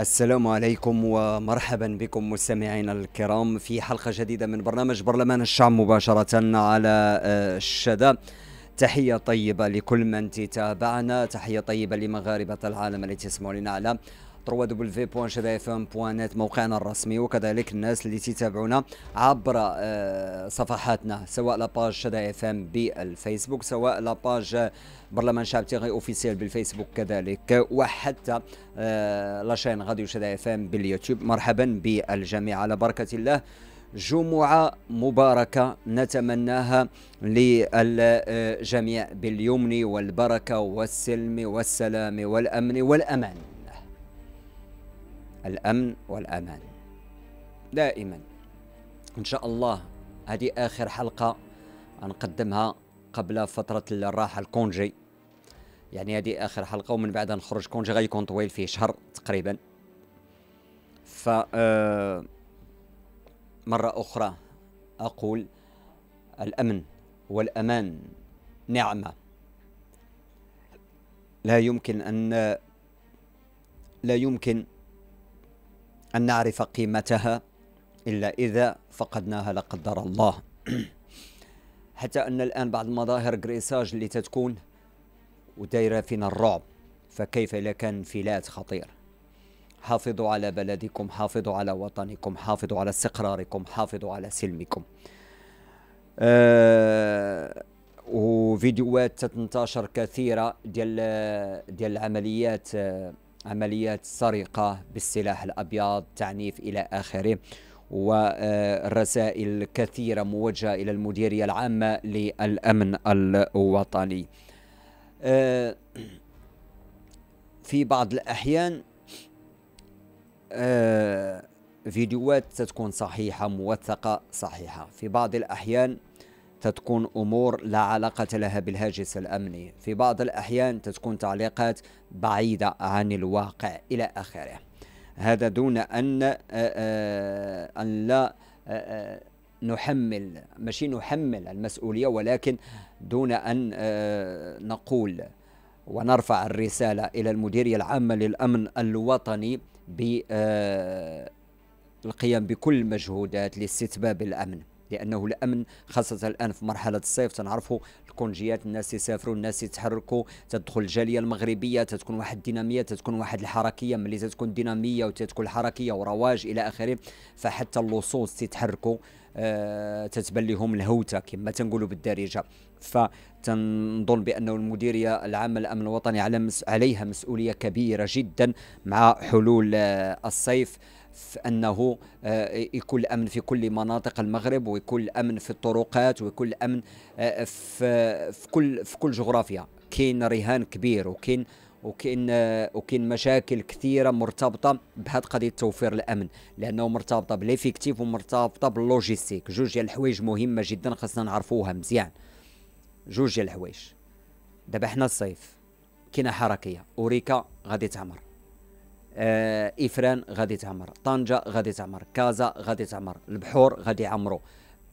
السلام عليكم ومرحبا بكم مستمعينا الكرام في حلقه جديده من برنامج برلمان الشعب مباشره على آه، الشدا تحية طيبة لكل من تتابعنا تحية طيبة لمغاربة العالم التي تسمعون على www.jbfm.net موقعنا الرسمي وكذلك الناس اللي تتابعونا عبر آه، صفحاتنا سواء لاباج شدا اف ام بالفيسبوك سواء لاباج برلمان شعب تيغي اوفيسيال بالفيسبوك كذلك وحتى آه، لاشين غاديو شدا اف ام باليوتيوب مرحبا بالجميع على بركه الله جمعة مباركة نتمناها للجميع باليمن والبركة والسلم والسلام والأمن والأمان الأمن والأمان دائما إن شاء الله هذه آخر حلقة نقدمها قبل فترة الراحة الكونجي يعني هذه آخر حلقة ومن بعد نخرج كونجي غيكون طويل فيه شهر تقريبا ف آه، مرة أخرى أقول الأمن والأمان نعمة لا يمكن أن لا يمكن أن نعرف قيمتها إلا إذا فقدناها لا قدر الله حتى أن الآن بعض المظاهر غريساج اللي تتكون ودايرة فينا الرعب فكيف إذا كان فيلات خطير حافظوا على بلدكم حافظوا على وطنكم حافظوا على استقراركم حافظوا على سلمكم أه وفيديوهات تنتشر كثيرة ديال ديال العمليات أه عمليات سرقة بالسلاح الأبيض تعنيف إلى آخره ورسائل كثيرة موجهة إلى المديرية العامة للأمن الوطني آه، في بعض الأحيان آه، فيديوهات ستكون صحيحة موثقة صحيحة في بعض الأحيان تتكون أمور لا علاقة لها بالهاجس الأمني في بعض الأحيان تتكون تعليقات بعيدة عن الواقع إلى آخره هذا دون أن آه، آه، أن لا آه، نحمل ماشي نحمل المسؤولية ولكن دون أن نقول ونرفع الرسالة إلى المديرية العامة للأمن الوطني بالقيام بكل المجهودات لاستتباب الأمن لانه الامن خاصه الان في مرحله الصيف تنعرفوا الكونجيات الناس يسافروا الناس يتحركوا تدخل الجاليه المغربيه تتكون واحد الديناميه تتكون واحد الحركيه ملي تتكون ديناميه وتتكون حركيه ورواج الى اخره فحتى اللصوص تتحركوا أه تتبان لهم الهوته كما تنقولوا بالدارجه فتنظن بانه المديريه العامه للامن الوطني على مس عليها مسؤوليه كبيره جدا مع حلول آه، الصيف أنه آه، يكون الأمن في كل مناطق المغرب ويكون الأمن في الطرقات ويكون الأمن آه، في, في كل في كل جغرافيا كاين رهان كبير وكاين وكاين آه، وكاين مشاكل كثيره مرتبطه بهذه قضيه توفير الامن لانه مرتبطه بالافكتيف ومرتبطه باللوجيستيك جوج ديال الحوايج مهمه جدا خاصنا نعرفوها مزيان جوج ديال الحوايج دابا حنا الصيف كاينه حركيه اوريكا غادي تعمر آه افران غادي تعمر طنجه غادي تعمر كازا غادي تعمر البحور غادي يعمروا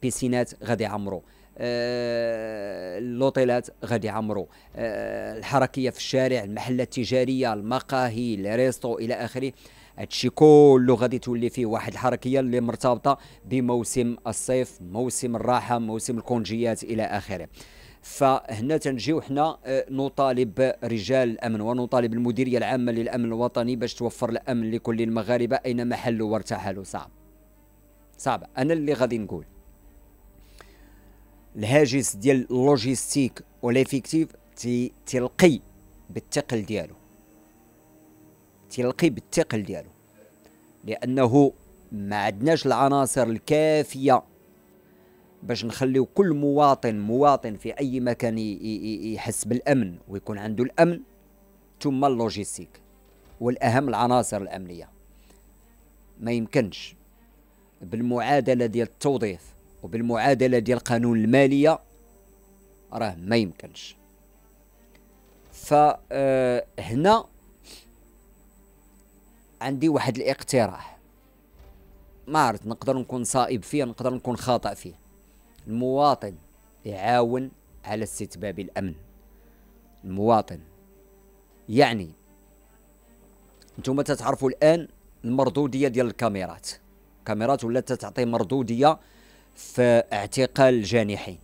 بيسينات غادي يعمروا آه لوطيلات غادي يعمروا آه الحركيه في الشارع المحلات التجاريه المقاهي الريستو الى اخره هادشي كله غادي تولي فيه واحد الحركيه اللي مرتبطه بموسم الصيف موسم الراحه موسم الكونجيات الى اخره فهنا تنجيو حنا آه، نطالب رجال الامن ونطالب المديريه العامه للامن الوطني باش توفر الامن لكل المغاربه اينما حلوا وارتحلوا صعب صعب انا اللي غادي نقول الهاجس ديال اللوجيستيك وليفيكتيف تي تلقي بالثقل ديالو تلقي بالثقل ديالو لانه ما عندناش العناصر الكافيه باش نخليو كل مواطن مواطن في اي مكان يحس بالامن ويكون عنده الامن ثم اللوجيستيك والاهم العناصر الامنيه ما يمكنش بالمعادله ديال التوظيف وبالمعادله ديال قانون الماليه راه ما يمكنش فهنا آه، عندي واحد الاقتراح ما عرفت نقدر نكون صائب فيه نقدر نكون خاطئ فيه المواطن يعاون على استتباب الامن المواطن يعني انتم تتعرفوا الان المردوديه ديال الكاميرات الكاميرات ولات تعطي مردوديه في اعتقال الجانحين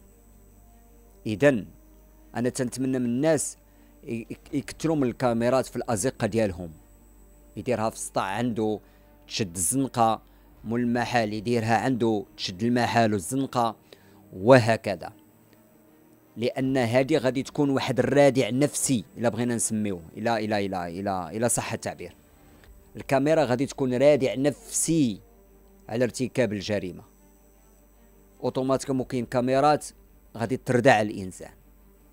اذا انا تنتمنى من الناس يكثروا من الكاميرات في الازقه ديالهم يديرها في السطع عنده تشد الزنقه مول المحال يديرها عنده تشد المحال والزنقه وهكذا لان هذه غادي تكون واحد الرادع نفسي الا بغينا نسميوه الى الى الى الى الى صح التعبير الكاميرا غادي تكون رادع نفسي على ارتكاب الجريمه اوتوماتيك كاين كاميرات غادي تردع الانسان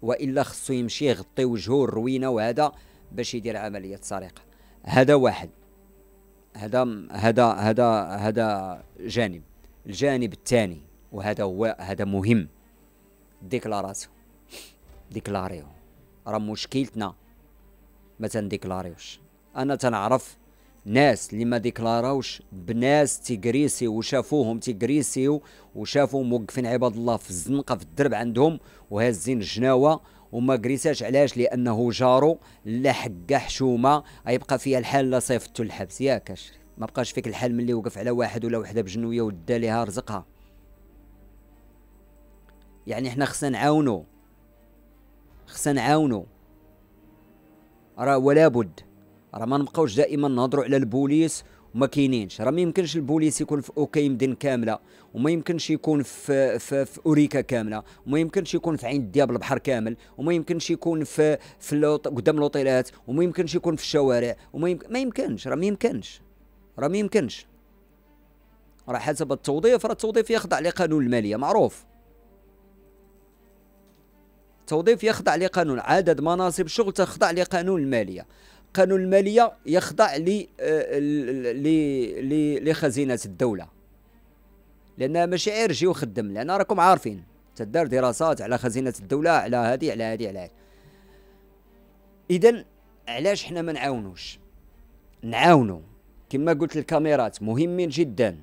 والا خصو يمشي يغطي وجهه الروينه وهذا باش يدير عمليه سرقه هذا واحد هذا هذا هذا هذا جانب الجانب الثاني وهذا هو هذا مهم ديكلاراسيون ديكلاريو راه مشكلتنا ما تنديكلاريوش انا تنعرف ناس اللي ما ديكلاراوش بناس تيغريسي وشافوهم تيكريسيو وشافوهم موقفين عباد الله في الزنقه في الدرب عندهم وهازين الجناوه وما كريساش علاش لانه جارو لا حق حشومه غيبقى فيها الحال لا صيفطو الحبس ياك ما بقاش فيك الحال ملي وقف على واحد ولا وحده بجنويه ودا ليها رزقها يعني حنا خصنا نعاونو خصنا نعاونو راه ولا بد راه ما نبقاوش دائما نهضروا على البوليس وما كاينينش راه ما يمكنش البوليس يكون في اوكي مدن كامله وما يمكنش يكون في في, في اوريكا كامله وما يمكنش يكون في عين الدياب البحر كامل وما يمكنش يكون في في اللوط... قدام لوطيلات وما يمكنش يكون في الشوارع وما يم... ما يمكنش راه ما يمكنش راه ما يمكنش راه حسب التوظيف راه التوظيف يخضع لقانون الماليه معروف التوظيف يخضع لقانون عدد مناصب الشغل تخضع لقانون الماليه قانون الماليه يخضع ل آه، لخزينه الدوله لان ماشي غير جي وخدم لان راكم عارفين تدار دراسات على خزينه الدوله على هذه على هذه على هذه اذا علاش حنا ما نعاونوش نعاونو كما قلت الكاميرات مهمين جدا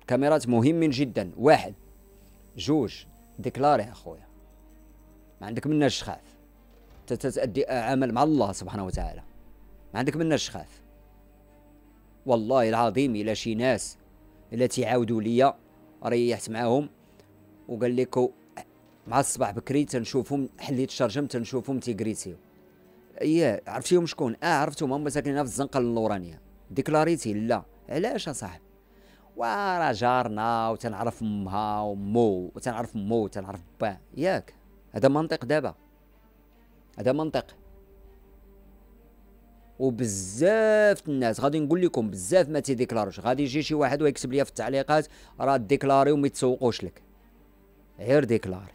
الكاميرات مهمين جدا واحد جوج ديكلاري اخويا ما عندك منها الشخاف تتأدي عمل مع الله سبحانه وتعالى ما عندك منها الشخاف والله العظيم إلى شي ناس التي عاودوا ليا ريحت معاهم وقال لكم مع الصباح بكري تنشوفهم حليت الشرجم تنشوفهم تيكريتيو ايه عرفتيهم شكون اه عرفتهم هما ساكنين في الزنقه اللورانيه ديكلاريتي لا علاش اصاحبي وراه جارنا وتنعرف امها ومو وتنعرف مو وتنعرف با ياك هذا منطق دابا هذا منطق وبزاف الناس غادي نقول لكم بزاف ما تيديكلاروش غادي يجي شي واحد ويكتب لي في التعليقات راه ديكلاري وما يتسوقوش لك غير ديكلاري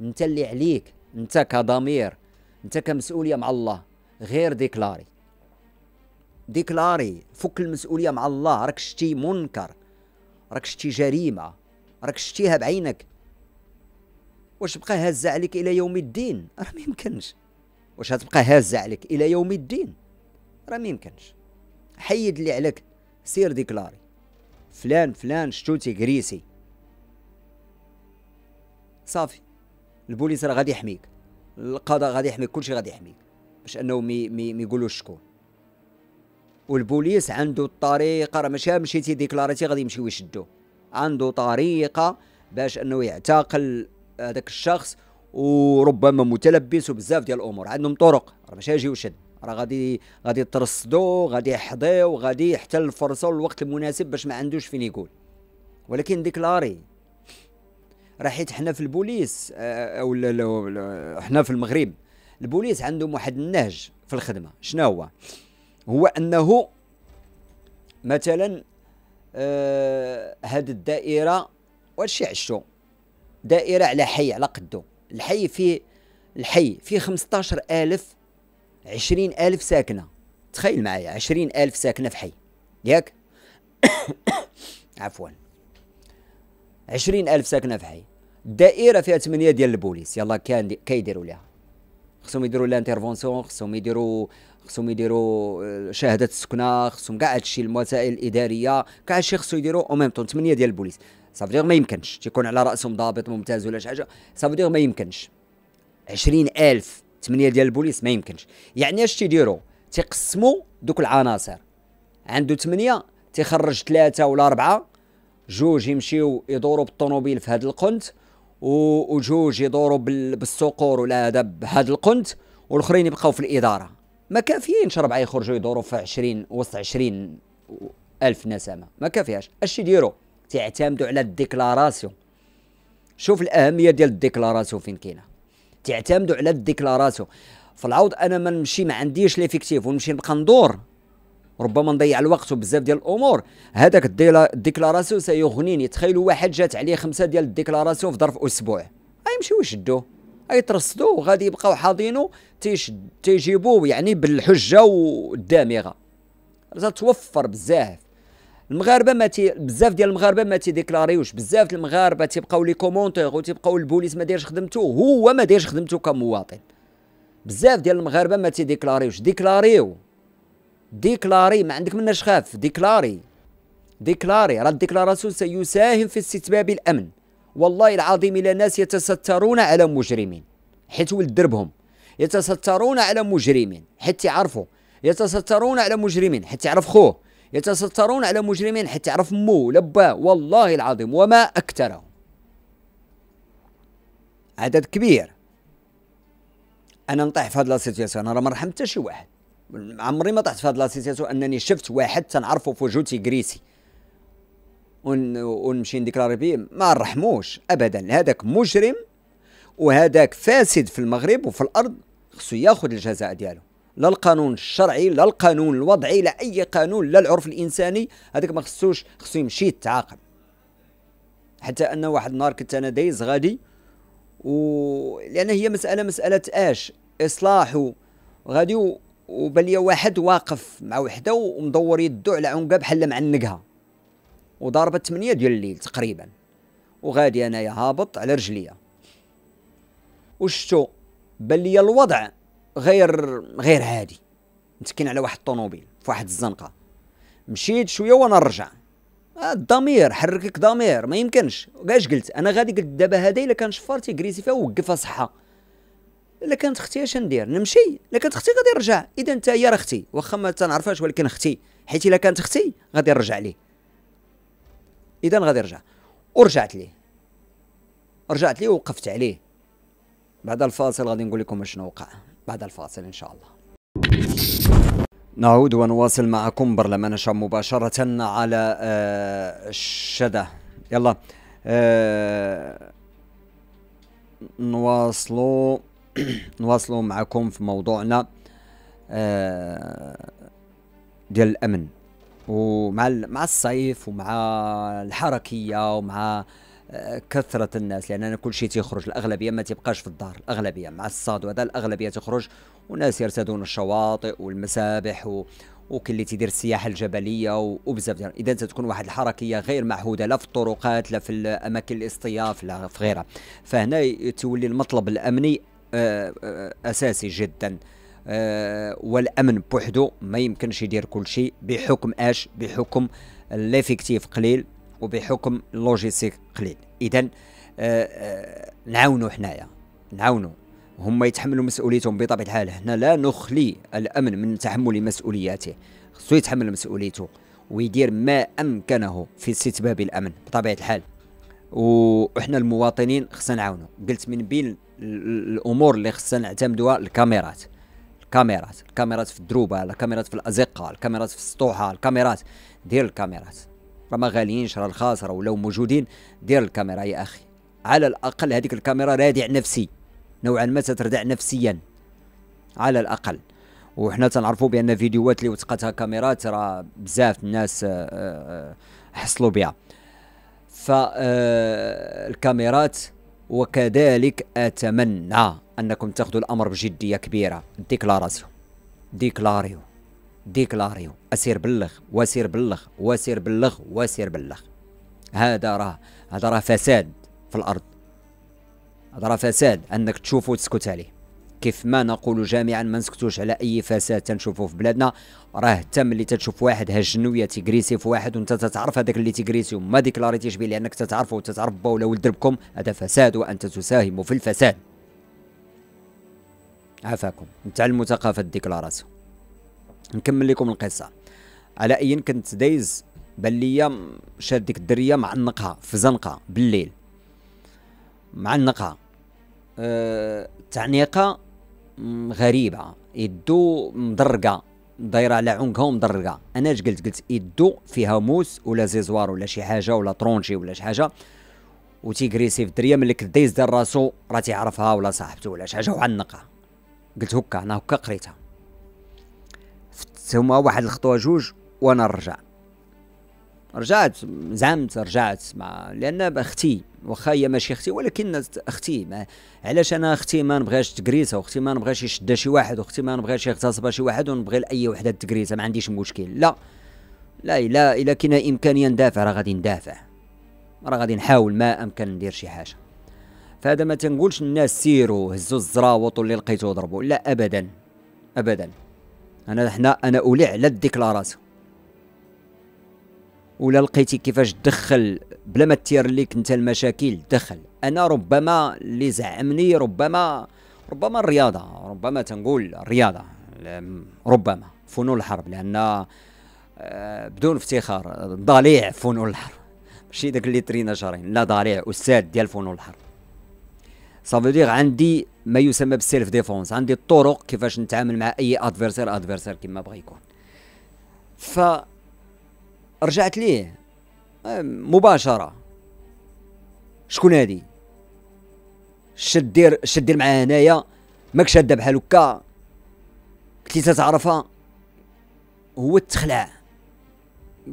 انت اللي عليك انت كضمير انت كمسؤوليه مع الله غير ديكلاري ديكلاري فك المسؤوليه مع الله راك شتي منكر راك شتي جريمه راك شتيها بعينك واش تبقى هازه عليك الى يوم الدين راه ما يمكنش واش هتبقى هازه عليك الى يوم الدين راه ما يمكنش حيد اللي عليك سير ديكلاري فلان فلان شتوتي تيكريسي صافي البوليس راه غادي يحميك القضاء غادي يحميك كلشي غادي يحميك باش انه مي مي ميقولوش شكون والبوليس عنده الطريقه راه ماشي مشيتي ديكلاريتي غادي يمشيو يشدو عنده طريقه باش انه يعتقل هذاك الشخص وربما متلبس وبزاف ديال الامور عندهم طرق راه ماشي يجي وشد راه غادي غادي يترصدوا غادي يحضيو غادي يحتل الفرصه والوقت المناسب باش ما عندوش فين يقول ولكن ديكلاري راه حيت حنا في البوليس آه، او حنا في المغرب البوليس عندهم واحد النهج في الخدمه شنو هو هو انه مثلا آه، هاد الدائره وهادشي عشتو دائره على حي على قده الحي فيه الحي فيه ألف عشرين ألف ساكنه تخيل معايا ألف ساكنه في حي ياك عفوا ألف ساكنه في حي الدائره فيها 8 ديال البوليس يلا كان كيديروا ليها خصهم يديروا لانترفونسيون خصهم يديروا خصهم يديروا آه، شهاده السكنه خصهم كاع هادشي المسائل الاداريه كاع هادشي خصو يديروا او ميم طون 8 ديال البوليس سافدير ما يمكنش تيكون على راسهم ضابط ممتاز ولا شي حاجه سافدير ما يمكنش 20000 8 ديال البوليس ما يمكنش يعني اش تيديروا تيقسموا دوك العناصر عنده 8 تيخرج ثلاثة ولا أربعة جوج يمشيو يدوروا بالطوموبيل في هذا القنت وجوج يدوروا بالصقور ولا هذا بهذا القنت والاخرين يبقاو في الاداره ما كافيينش ربعه يخرجوا يدوروا في 20 وسط 20 الف نسمه ما كافيهاش اش يديروا تعتمدوا على الديكلاراسيون شوف الاهميه ديال الديكلاراسيون فين كاينه تعتمدوا على الديكلاراسيون في العوض انا ما نمشي ما عنديش ليفيكتيف ونمشي نبقى ندور ربما نضيع الوقت وبزاف ديال الامور هذاك الديكلاراسيون سيغنيني تخيلوا واحد جات عليه خمسه ديال الديكلاراسيون في ظرف اسبوع غيمشيو يشدوه غيترصدوا غادي يبقاو حاضينو تيجيبوه يعني بالحجه والدامغه توفر بزاف المغاربه ما تي بزاف ديال المغاربه ما تيديكلاريوش بزاف المغاربه تيبقاو لي كومونتير وتيبقاو البوليس ما دايرش خدمته هو ما دايرش خدمته كمواطن بزاف ديال المغاربه ما تيديكلاريوش ديكلاريو ديكلاري ما عندك مناش خاف ديكلاري ديكلاري راه الديكلاراسيون سيساهم في استتباب الامن والله العظيم الى ناس يتسترون على مجرمين حيت ولد دربهم يتسترون على مجرمين حيت يعرفوا يتسترون على مجرمين حيت يعرف خوه يتسترون على مجرمين حتى يعرف مو لبا والله العظيم وما أكثرهم عدد كبير أنا نطيح في هاد لاسيتياسيون أنا ما رحمت حتى شي واحد عمري ما طحت في هاد لاسيتياسيون أنني شفت واحد تنعرفو في وجوتي كريسي ون... ونمشي نديكلاري بيه ما نرحموش أبدا هذاك مجرم وهذاك فاسد في المغرب وفي الأرض خصو ياخذ الجزاء ديالو لا القانون الشرعي لا القانون الوضعي لا اي قانون لا العرف الانساني هذاك ما خصوش خصو يمشي يتعاقب حتى ان واحد النهار كنت انا دايز غادي و لان هي مساله مساله اش اصلاح غادي وبان واحد واقف مع وحده ومدور يدو على عنقه بحال معنقها وضربت 8 ديال الليل تقريبا وغادي انايا هابط على رجليا وشتو بان الوضع غير غير عادي متكين على واحد الطوموبيل في واحد الزنقه مشيت شويه وانا نرجع آه، الضمير حركك ضمير ما يمكنش كاش قلت انا غادي قلت دابا هذا الا كان شفرتي كريسي فيها ووقفها صحه الا كانت اختي اش ندير نمشي الا كانت اختي غادي نرجع اذا انت هي راه اختي واخا ما تنعرفهاش ولكن اختي حيت الا كانت اختي غادي نرجع ليه اذا غادي نرجع ورجعت ليه رجعت ليه ووقفت عليه بعد الفاصل غادي نقول لكم شنو وقع بعد الفاصل إن شاء الله نعود ونواصل معكم برلمان شام مباشرة على آه، الشدة يلا نواصلوا آه، نواصلوا معكم في موضوعنا آه، ديال الأمن ومع مع الصيف ومع الحركية ومع كثره الناس لان كل شيء تيخرج الاغلبيه ما تبقاش في الدار الاغلبيه مع الصاد وهذا الاغلبيه تخرج وناس يرتدون الشواطئ والمسابح و... وكل اللي تيدير السياحه الجبليه وبزاف ديال يعني اذا تتكون واحد الحركيه غير معهوده لا في الطرقات لا في الاماكن الاصطياف لا في غيرها فهنا تولي المطلب الامني آه، آه، اساسي جدا آه، والامن بوحدو ما يمكنش يدير كل شيء بحكم اش بحكم ليفيكتيف قليل وبحكم لوجيستيك قليل اذا آه، آه، نعاونوا حنايا نعاونوا هما يتحملوا مسؤوليتهم بطبيعه الحال هنا لا نخلي الامن من تحمل مسؤولياته خصو يتحمل مسؤوليته ويدير ما امكنه في استتباب الامن بطبيعه الحال وحنا المواطنين خصنا نعاونوا قلت من بين الامور اللي خصنا نعتمدوها الكاميرات الكاميرات الكاميرات في الدروبه الكاميرات في الازقه الكاميرات في السطوحه الكاميرات دير الكاميرات راه غاليينش راه الخاص راه ولاو موجودين دير الكاميرا يا اخي على الاقل هذيك الكاميرا رادع نفسي نوعا ما تتردع نفسيا على الاقل وحنا تنعرفوا بان فيديوهات اللي وثقتها كاميرات راه بزاف الناس آه، آه، حصلوا بها فالكاميرات آه، وكذلك اتمنى انكم تاخذوا الامر بجديه كبيره ديكلاراسيون ديكلاريو ديكلاريو اسير بلغ واسير بلغ واسير بلغ واسير بلغ هذا راه هذا راه فساد في الارض هذا راه فساد انك تشوفه وتسكت عليه كيف ما نقول جامعا ما نسكتوش على اي فساد تنشوفوه في بلادنا راه حتى ملي تتشوف واحد هجنويه تيغريسي في واحد وانت تتعرف هذاك اللي تيغريسي وما ديكلاريتيش به لانك تتعرفه وتتعرف با ولا ولد دربكم هذا فساد وانت تساهم في الفساد عافاكم نتعلموا ثقافه ديكلاراسيون نكمل لكم القصه على ايا كنت دايز بان ليا شاد ديك الدريه معنقها في زنقه بالليل معنقها أه تعنيقه غريبه يدو مدرقه دايره على عنقها ومدرقه انا اش قلت قلت يدو فيها موس ولا زيزوار ولا شي حاجه ولا ترونشي ولا شي حاجه وتيكريسي في الدريه ملي كدايز دار راسو راه تيعرفها ولا صاحبته ولا شي حاجه وعنقها قلت هكا انا هكا قريتها خدت هما واحد الخطوه جوج وانا نرجع رجعت زعمت رجعت مع لان اختي واخا هي ماشي اختي ولكن اختي ما علاش انا اختي ما نبغاش تكريسه واختي ما نبغاش يشدها شي واحد واختي ما نبغاش يغتصبها شي واحد ونبغي لاي وحده تكريسه ما عنديش مشكل لا لا الا الا كاين امكانيه ندافع راه غادي ندافع راه غادي نحاول ما امكن ندير شي حاجه فهذا ما تنقولش الناس سيروا هزوا الزراوط اللي لقيتو ضربوا لا ابدا ابدا انا حنا انا اولع على الديكلاراسيون ولا لقيتي كيفاش دخل بلا ما تير ليك انت المشاكل دخل انا ربما اللي زعمني ربما ربما الرياضه ربما تنقول الرياضه ربما فنون الحرب لان آه، بدون افتخار ضليع فنون الحرب ماشي داك اللي ترينا شهرين لا ضليع استاذ ديال فنون الحرب سافو دير عندي ما يسمى بالسيلف ديفونس عندي الطرق كيفاش نتعامل مع اي ادفيرسير ادفيرسير كيما بغى يكون ف رجعت ليه آه، مباشره شكون هادي شدير شدير معايا هنايا ماك شاده بحال هكا كنتي تعرفها هو تخلع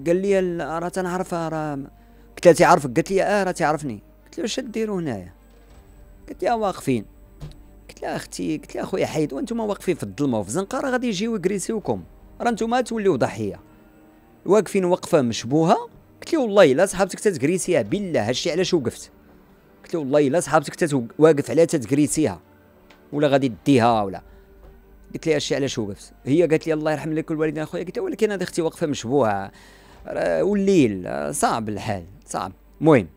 قال لي راه تنعرفها راه قلت لها تعرفك قالت لي اه راه تعرفني قلت له واش هنايا قالت لها واقفين قلت لها اختي قلت لها خويا حيد وانتم واقفين في الظلمه وفي الزنقه راه غادي يجيو يكريسيوكم راه نتوما توليو ضحيه واقفين وقفه مشبوهه قلت لي والله الا صحابتك تتكريسيها بالله هادشي علاش وقفت قلت لي والله الا صحابتك واقف على تتكريسيها ولا غادي ديها ولا قلت لي هادشي علاش وقفت هي قالت لي الله يرحم لك الوالدين اخويا قلت ولكن هذه اختي واقفه مشبوهه والليل صعب الحال صعب المهم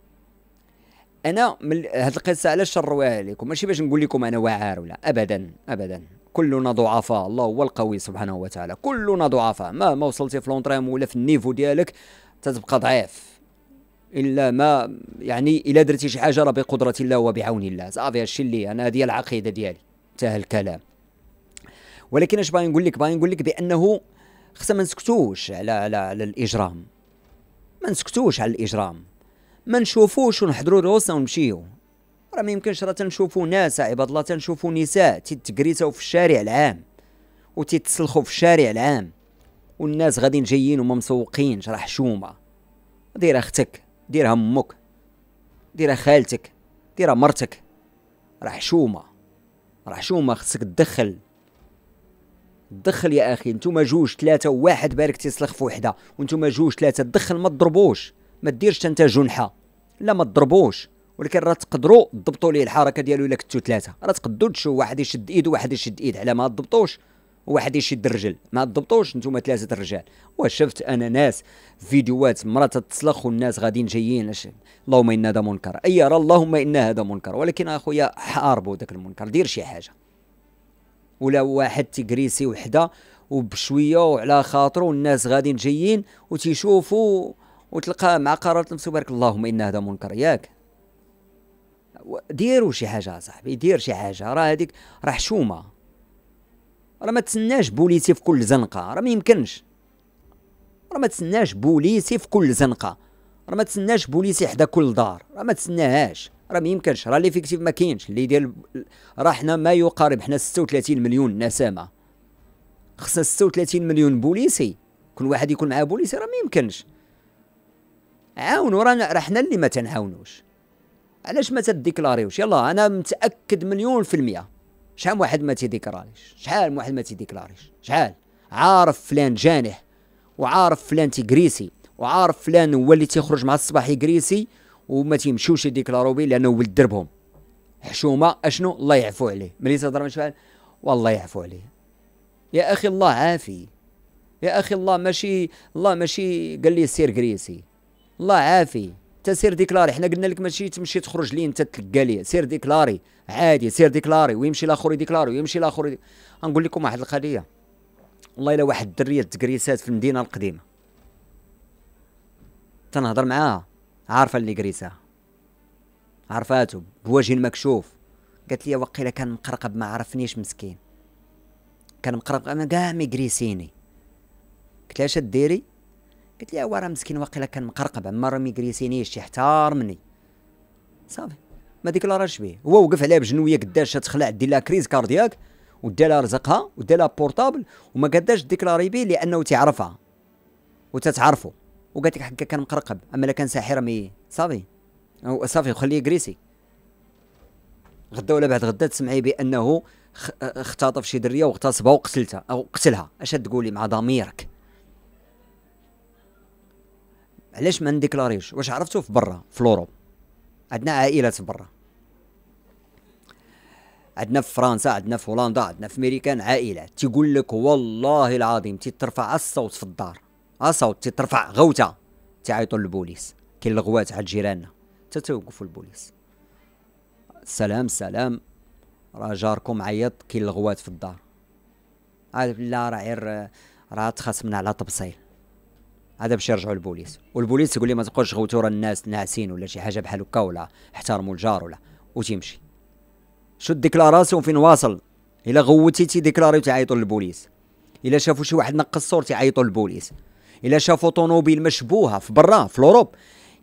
انا من هذه القصه علاش شرويها لكم ماشي باش نقول لكم انا واعر ولا ابدا ابدا كلنا ضعفاء الله هو القوي سبحانه وتعالى كلنا ضعفاء ما ما وصلتي في لونطريم ولا في النيفو ديالك تتبقى ضعيف الا ما يعني الا درتي شي حاجه راه بقدره الله وبعون الله صافي هادشي اللي انا هذه العقيده ديالي انتهى الكلام ولكن اش باغي نقول لك باغي نقول لك بانه خصنا ما نسكتوش على على على الاجرام ما نسكتوش على الاجرام ما نشوفوش ونحضروا رؤوسنا ونمشيو راه ما يمكنش راه تنشوفوا ناس عباد الله تنشوفوا نساء تيتكريتاو في الشارع العام وتيتسلخوا في الشارع العام والناس غاديين جايين وما مسوقينش راه حشومه دير اختك ديرها امك ديرها خالتك ديرها مرتك راه حشومه راه حشومه خصك تدخل دخل يا اخي نتوما جوج ثلاثه وواحد بارك تيسلخ في وحده وانتوما جوج ثلاثه تدخل ما تضربوش ما ديرش انت جنحه لا ما تضربوش ولكن راه تقدروا تضبطوا ليه الحركه ديالو الا كنتو ثلاثه راه تقدروا تشوفوا واحد يشد ايد وواحد يشد ايد على ما تضبطوش وواحد يشد الرجل ما تضبطوش نتوما ثلاثه الرجال وشفت انا ناس فيديوهات مرة تتسلخ والناس غاديين جايين اللهم ان هذا منكر اي راه اللهم ان هذا منكر ولكن اخويا حاربوا ذاك المنكر دير شي حاجه ولا واحد تجريسي وحده وبشويه وعلى خاطره والناس غاديين جايين وتيشوفوا وتلقى مع قرارة نفسه بارك اللهم ان هذا منكر ياك ديروا شي حاجه صاحبي دير شي حاجه راه هذيك راه حشومه راه ما تسناش بوليسي في كل زنقه راه ما يمكنش راه ما تسناش بوليسي في كل زنقه راه ما تسناش بوليسي حدا كل دار راه ما تسناهاش راه ما يمكنش راه ليفيكتيف ما كاينش اللي ديال راه حنا ما يقارب حنا 36 مليون نسامه خصنا 36 مليون بوليسي كل واحد يكون معاه بوليسي راه ما يمكنش عاونوا رانا حنا اللي ما تنعاونوش علاش ما تديكلاريوش يلا انا متاكد مليون في المية شحال واحد ما تيديكلاريش شحال واحد ما تيديكلاريش شحال عارف فلان جانح وعارف فلان تيكريسي وعارف فلان هو اللي تيخرج مع الصباح يكريسي وما تيمشوش يديكلارو به لانه ولد دربهم حشومه اشنو الله يعفو عليه ملي تهضر مع شحال والله يعفو عليه يا اخي الله عافي يا اخي الله ماشي الله ماشي قال لي سير كريسي الله عافي انت سير ديكلاري حنا قلنا لك ماشي تمشي تخرج لي انت تلقى لي سير ديكلاري عادي سير ديكلاري ويمشي لاخر يديكلاري ويمشي لاخر يدي... لكم واحد القضيه والله الا واحد الدريه تكريسات في المدينه القديمه تنهضر معاها عارفه اللي كريساها عرفاتو بوجه مكشوف قالت لي وقيله كان مقرقب ما عرفنيش مسكين كان مقرقب انا كاع ميغريسيني قلت لها اش ديري قلت لها راه مسكين واقيلا كان مقرقب عمرو ما يجريسينيش مني صافي ما ديكلاراش بيه هو وقف عليها بجنويه قداش تخلع دير لها كريز كاردياك ودا لها رزقها ودا لها بورطابل وما قداش ديكلاري بيه لانه تيعرفها وتتعرفو وقالت لك حكا كان مقرقب اما لا كان ساحر مي صافي صافي وخليه يجريسي غدا ولا بعد غدا تسمعي بانه اختطف شي دريه واغتصبها وقتلتها او قتلها اش تقولي مع ضميرك علاش ما نديكلاريش واش عرفتو في برا في لوروب عندنا عائلات برا عندنا في فرنسا عندنا في هولندا عندنا في امريكان عائلات تيقول لك والله العظيم تترفع الصوت في الدار الصوت آه، تترفع غوته تيعيطوا للبوليس الغوات على جيراننا حتى توقفوا البوليس سلام سلام راه جاركم عيط كاين الغوات في الدار عارف آه، لا راه عير راه تخاصمنا على طبسيل هذا باش يرجعوا البوليس والبوليس يقول لي ما تقولش غوتور الناس ناعسين ولا شي حاجه بحال هكا ولا احترموا الجار ولا وتيمشي شد ديكلاراسيون فين واصل الا غوتي تيديكلاريو تعيطوا للبوليس الا شافوا شي واحد نقص صور تيعيطوا للبوليس الا شافوا طوموبيل مشبوهه في برا في اوروب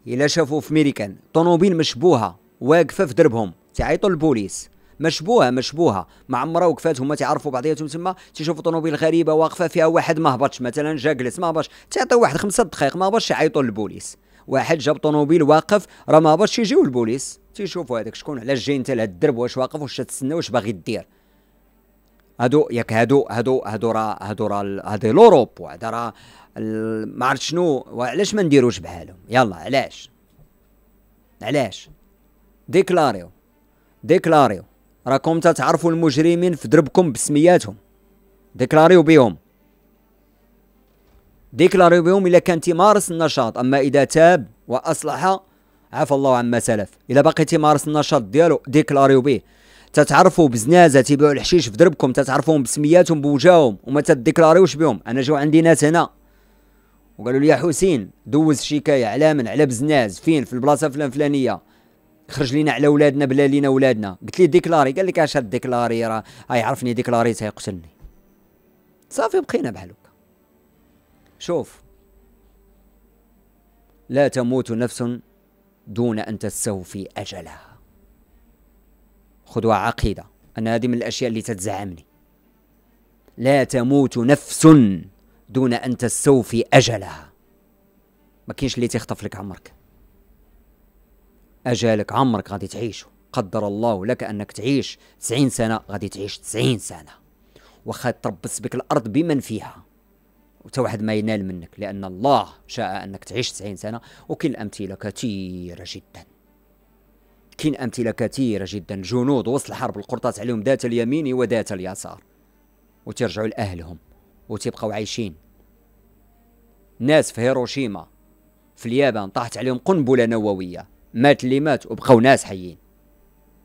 الا شافوا في ميريكان طوموبيل مشبوهه واقفه في دربهم تعيطوا للبوليس مشبوهه مشبوهه ما عمرها وقفات هما تيعرفوا بعضياتهم تما تيشوفوا طوموبيل غريبه واقفه فيها واحد ما هبطش مثلا جا جلس ما هبطش تعطي واحد خمسة دقائق ما هبطش يعيطوا للبوليس واحد جاب طوموبيل واقف راه ما هبطش يجيو البوليس تيشوفوا هذاك شكون علاش جاي انت لهذا الدرب واش واقف واش تتسنى واش باغي دير هادو ياك هادو هادو هادو راه هادو راه هادي لوروب وهذا راه ما عرفت شنو علاش ما نديروش بحالهم يلا علاش علاش ديكلاريو ديكلاريو راكم تتعرفوا المجرمين في دربكم بسمياتهم ديكلاريو بهم ديكلاريو بهم الا كان تيمارس النشاط اما اذا تاب واصلح عفى الله عما سلف الا باقي تيمارس النشاط ديالو ديكلاريو به تتعرفوا بزنازه تبيعوا الحشيش في دربكم تتعرفوهم بسمياتهم بوجاهم وما تديكلاريوش بهم انا جاو عندي ناس هنا وقالوا لي يا حسين دوز شكايه على من على بزناز فين في البلاصه فلان فلانيه خرج لينا على ولادنا بلا لينا ولادنا قلت ليه ديكلاري قال لك اش ديكلاري راه يعرفني ديكلاري تيقتلني صافي بقينا بحال هكا شوف لا تموت نفس دون ان تستوفي اجلها خذوها عقيده أن هذه من الأشياء اللي تتزعمني لا تموت نفس دون أن تستوفي أجلها ما كاينش اللي تخطف لك عمرك أجالك عمرك غادي تعيشه قدر الله لك أنك تعيش 90 سنة غادي تعيش 90 سنة واخا تربص بك الأرض بمن فيها وتا واحد ما ينال منك لأن الله شاء أنك تعيش 90 سنة وكاين الأمثلة كثيرة جدا كاين أمثلة كثيرة جدا جنود وسط الحرب القرطاس عليهم ذات اليمين وذات اليسار وترجعوا لأهلهم وتبقوا عايشين ناس في هيروشيما في اليابان طاحت عليهم قنبلة نووية مات اللي مات وبقاو ناس حيين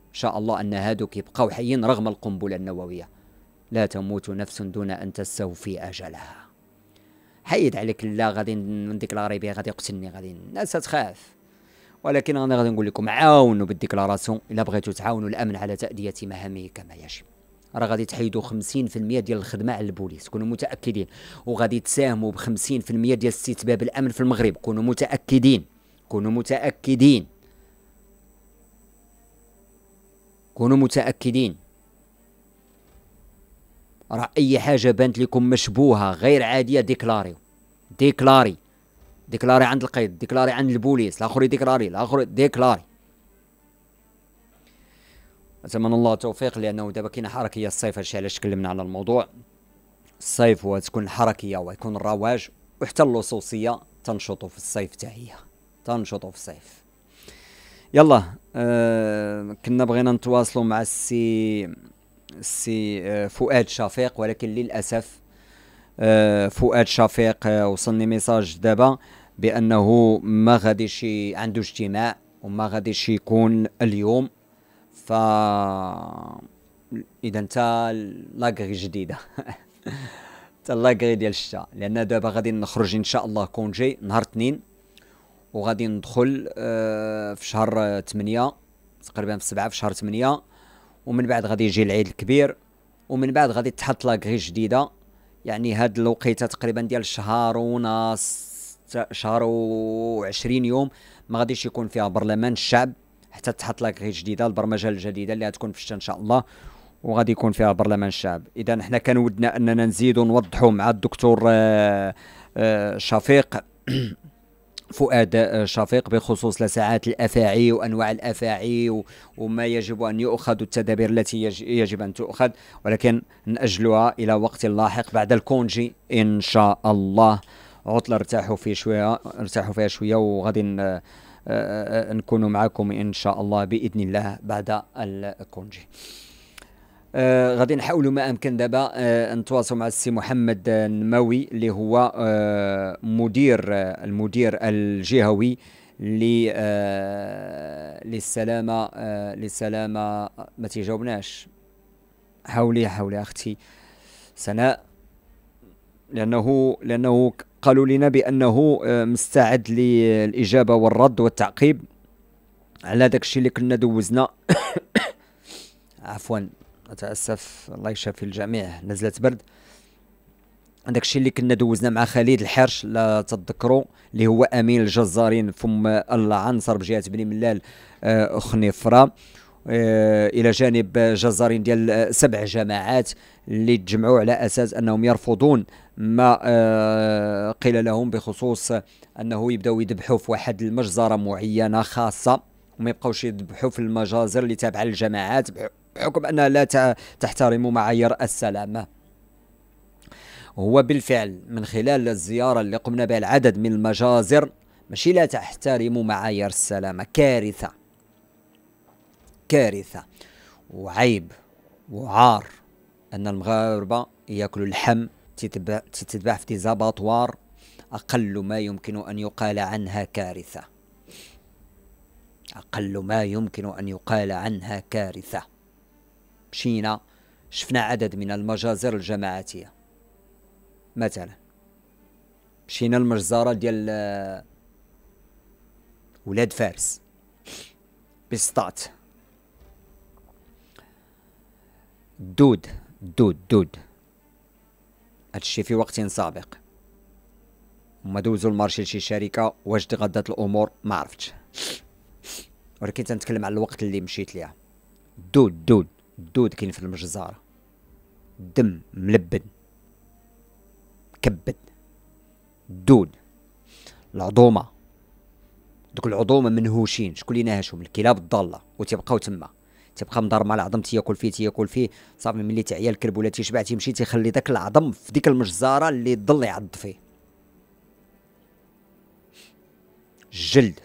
ان شاء الله ان هادوك يبقاو حيين رغم القنبله النوويه لا تموت نفس دون ان تستوفي اجلها حيد عليك لا غادي نديكلاري بها غادي يقتلني غادي الناس تخاف ولكن انا غادي نقول لكم عاونوا بالديكلاراسيون الا بغيتوا تعاونوا الامن على تاديه مهامه كما يجب راه غادي تحيدوا 50% ديال الخدمه على البوليس كونوا متاكدين وغادي تساهموا ب 50% ديال استتباب الامن في المغرب كونوا متاكدين كونوا متاكدين كونوا متأكدين راه أي حاجة بانت لكم مشبوهة غير عادية ديكلاري ديكلاري ديكلاري عند القيد ديكلاري عند البوليس الآخر ديكلاري الآخر ديكلاري أتمنى الله التوفيق لأنه دابا كاين حركية الصيف هادشي علاش تكلمنا على الموضوع الصيف تكون الحركية ويكون الرواج وحتى اللصوصية تنشطوا في الصيف تاهية تنشطوا في الصيف يلا آه، كنا بغينا نتواصلوا مع السي السي آه، فؤاد شفيق ولكن للاسف آه، فؤاد شفيق وصلني ميساج دابا بانه ما غاديش عنده اجتماع وما غاديش يكون اليوم ف اذا انت لاكغي جديده انت لاكغي ديال الشتاء لان دابا غادي نخرج ان شاء الله كونجي نهار اثنين وغادي ندخل آه، في شهر 8 تقريبا في 7 في شهر 8 ومن بعد غادي يجي العيد الكبير ومن بعد غادي تحط لاكري جديده يعني هاد الوقيته تقريبا ديال شهر ونص شهر و20 يوم ما غاديش يكون فيها برلمان الشعب حتى تحط لاكري جديده البرمجه الجديده اللي غتكون في الشتاء ان شاء الله وغادي يكون فيها برلمان الشعب اذا حنا كان ودنا اننا نزيدوا نوضحوا مع الدكتور آه، آه، شفيق فؤاد شفيق بخصوص لسعات الافاعي وانواع الافاعي وما يجب ان يؤخذ التدابير التي يجب ان تؤخذ ولكن ناجلها الى وقت لاحق بعد الكونجي ان شاء الله عطله ارتاحوا في شويه ارتاحوا فيها شويه وغادي آه، آه، آه، نكونوا معكم ان شاء الله باذن الله بعد الكونجي آه غادي نحاولوا ما امكن دابا آه نتواصلوا مع السي محمد النموي اللي هو آه مدير آه المدير الجهوي لي آه للسلامه آه للسلامه ما تيجاوبناش حاولي حاولي اختي سناء لانه لانه قالوا لنا بانه آه، مستعد للاجابه والرد والتعقيب على داك الشيء اللي كنا دوزنا عفوا اتاسف الله يشافي الجميع نزلت برد داك الشيء اللي كنا دوزنا مع خالد الحرش لا تذكروا اللي هو امين الجزارين فم العنصر بجهه بني ملال آه، خنيفره آه، الى جانب جزارين ديال سبع جماعات اللي تجمعوا على اساس انهم يرفضون ما آه، قيل لهم بخصوص انه يبداو يذبحوا في واحد المجزره معينه خاصه وما يبقاوش يذبحوا في المجازر اللي تابعه للجماعات بحكم أنها لا تحترم معايير السلامة هو بالفعل من خلال الزيارة اللي قمنا بها العدد من المجازر ماشي لا تحترم معايير السلامة كارثة كارثة وعيب وعار أن المغاربة يأكلوا اللحم تتباع في ديزاباطوار أقل ما يمكن أن يقال عنها كارثة أقل ما يمكن أن يقال عنها كارثة مشينا شفنا عدد من المجازر الجماعاتية مثلا مشينا المجزرة ديال آه، ولاد فارس بسطات دود دود دود هادشي في وقت سابق هما دوزو المارشي لشي شركه واش تغدات الامور ما عرفتش ولكن تنتكلم على الوقت اللي مشيت ليها دود دود الدود كاين في المجزرة الدم ملبن مكبد الدود العظومة دوك العظومة منهوشين شكون اللي ناهشهم الكلاب الضالة وتيبقاو تما تبقى مضرب مع العظم تياكل فيه تياكل فيه صافي ملي تعيا الكلب ولا تيشبع تيمشي تيخلي داك العظم في ديك المجزره اللي ضل يعض فيه الجلد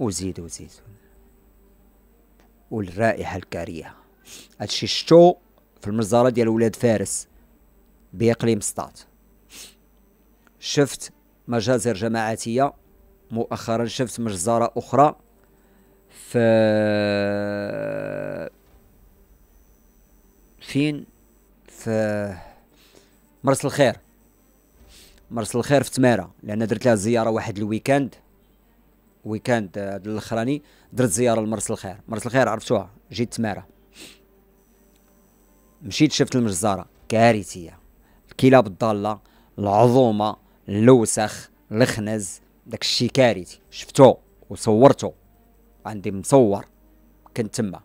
وزيد وزيد والرائحه الكريهه هادشي شتو في المزارة ديال ولاد فارس باقليم سطات شفت مجازر جماعاتية مؤخرا شفت مجزرة أخرى في فين في مرسى الخير مرسى الخير في تمارة لأن درت لها زيارة واحد الويكاند ويكاند الاخراني درت زياره لمرسى الخير مرسى الخير عرفتوها جيت تماره مشيت شفت المجزره كارثيه الكلاب الضاله العظومه اللوسخ الخنز داك الشيء كارثي شفتو وصورتو عندي مصور كنت تما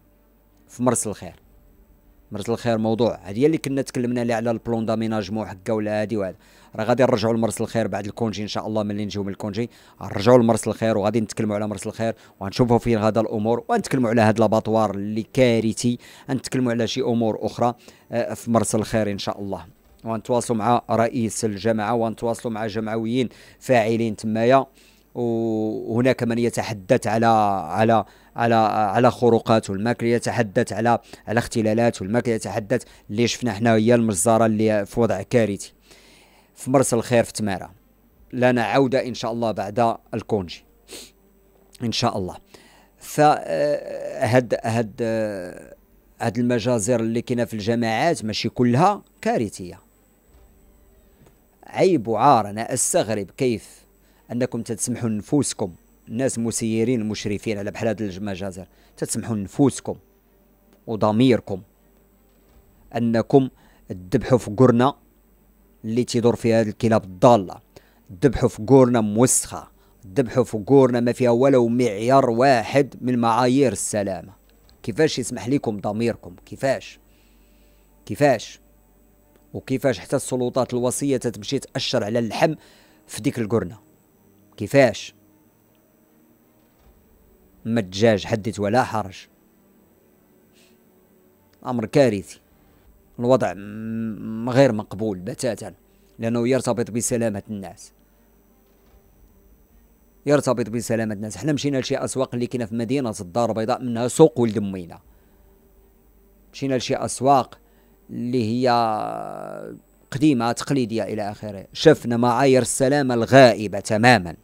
في مرسل الخير مرت الخير موضوع هذه اللي كنا تكلمنا عليه على البلون داميناجمون حكا ولا هادي وهذا راه غادي نرجعوا لمرس الخير بعد الكونجي ان شاء الله ملي نجيو من الكونجي نرجعوا لمرس الخير وغادي نتكلموا على مرس الخير وغنشوفوا فين هذا الامور ونتكلموا على هذا لاباطوار اللي كارثي نتكلموا على شي امور اخرى آه، في مرس الخير ان شاء الله ونتواصلوا مع رئيس الجماعه ونتواصلوا مع جمعويين فاعلين تمايا وهناك من يتحدث على على على على خروقات والماكل يتحدث على على اختلالات والماكل يتحدث اللي شفنا حنا هي المجزره اللي في وضع كارثي في مرس الخير في تمارا لنا عوده ان شاء الله بعد الكونجي ان شاء الله ف آه، هاد آه، هاد المجازر اللي كاينه في الجماعات ماشي كلها كارثيه عيب وعار انا استغرب كيف انكم تسمحوا لنفوسكم ناس مسيرين مشرفين على بحال هاد المجازر تسمحوا لنفوسكم وضميركم انكم تذبحوا في قرنه اللي تيدور فيها الكلاب الضاله تذبحوا في قرنه موسخه تذبحوا في قرنه ما فيها ولو معيار واحد من معايير السلامه كيفاش يسمح لكم ضميركم كيفاش كيفاش وكيفاش حتى السلطات الوصيه تتمشي تاشر على اللحم في ديك القرنه كيفاش ما الدجاج حدث ولا حرج امر كارثي الوضع غير مقبول بتاتا لانه يرتبط بسلامه الناس يرتبط بسلامه الناس حنا مشينا لشي اسواق اللي كاينه في مدينه الدار البيضاء منها سوق ولد مينا مشينا لشي اسواق اللي هي قديمه تقليديه الى اخره شفنا معايير السلامه الغائبه تماما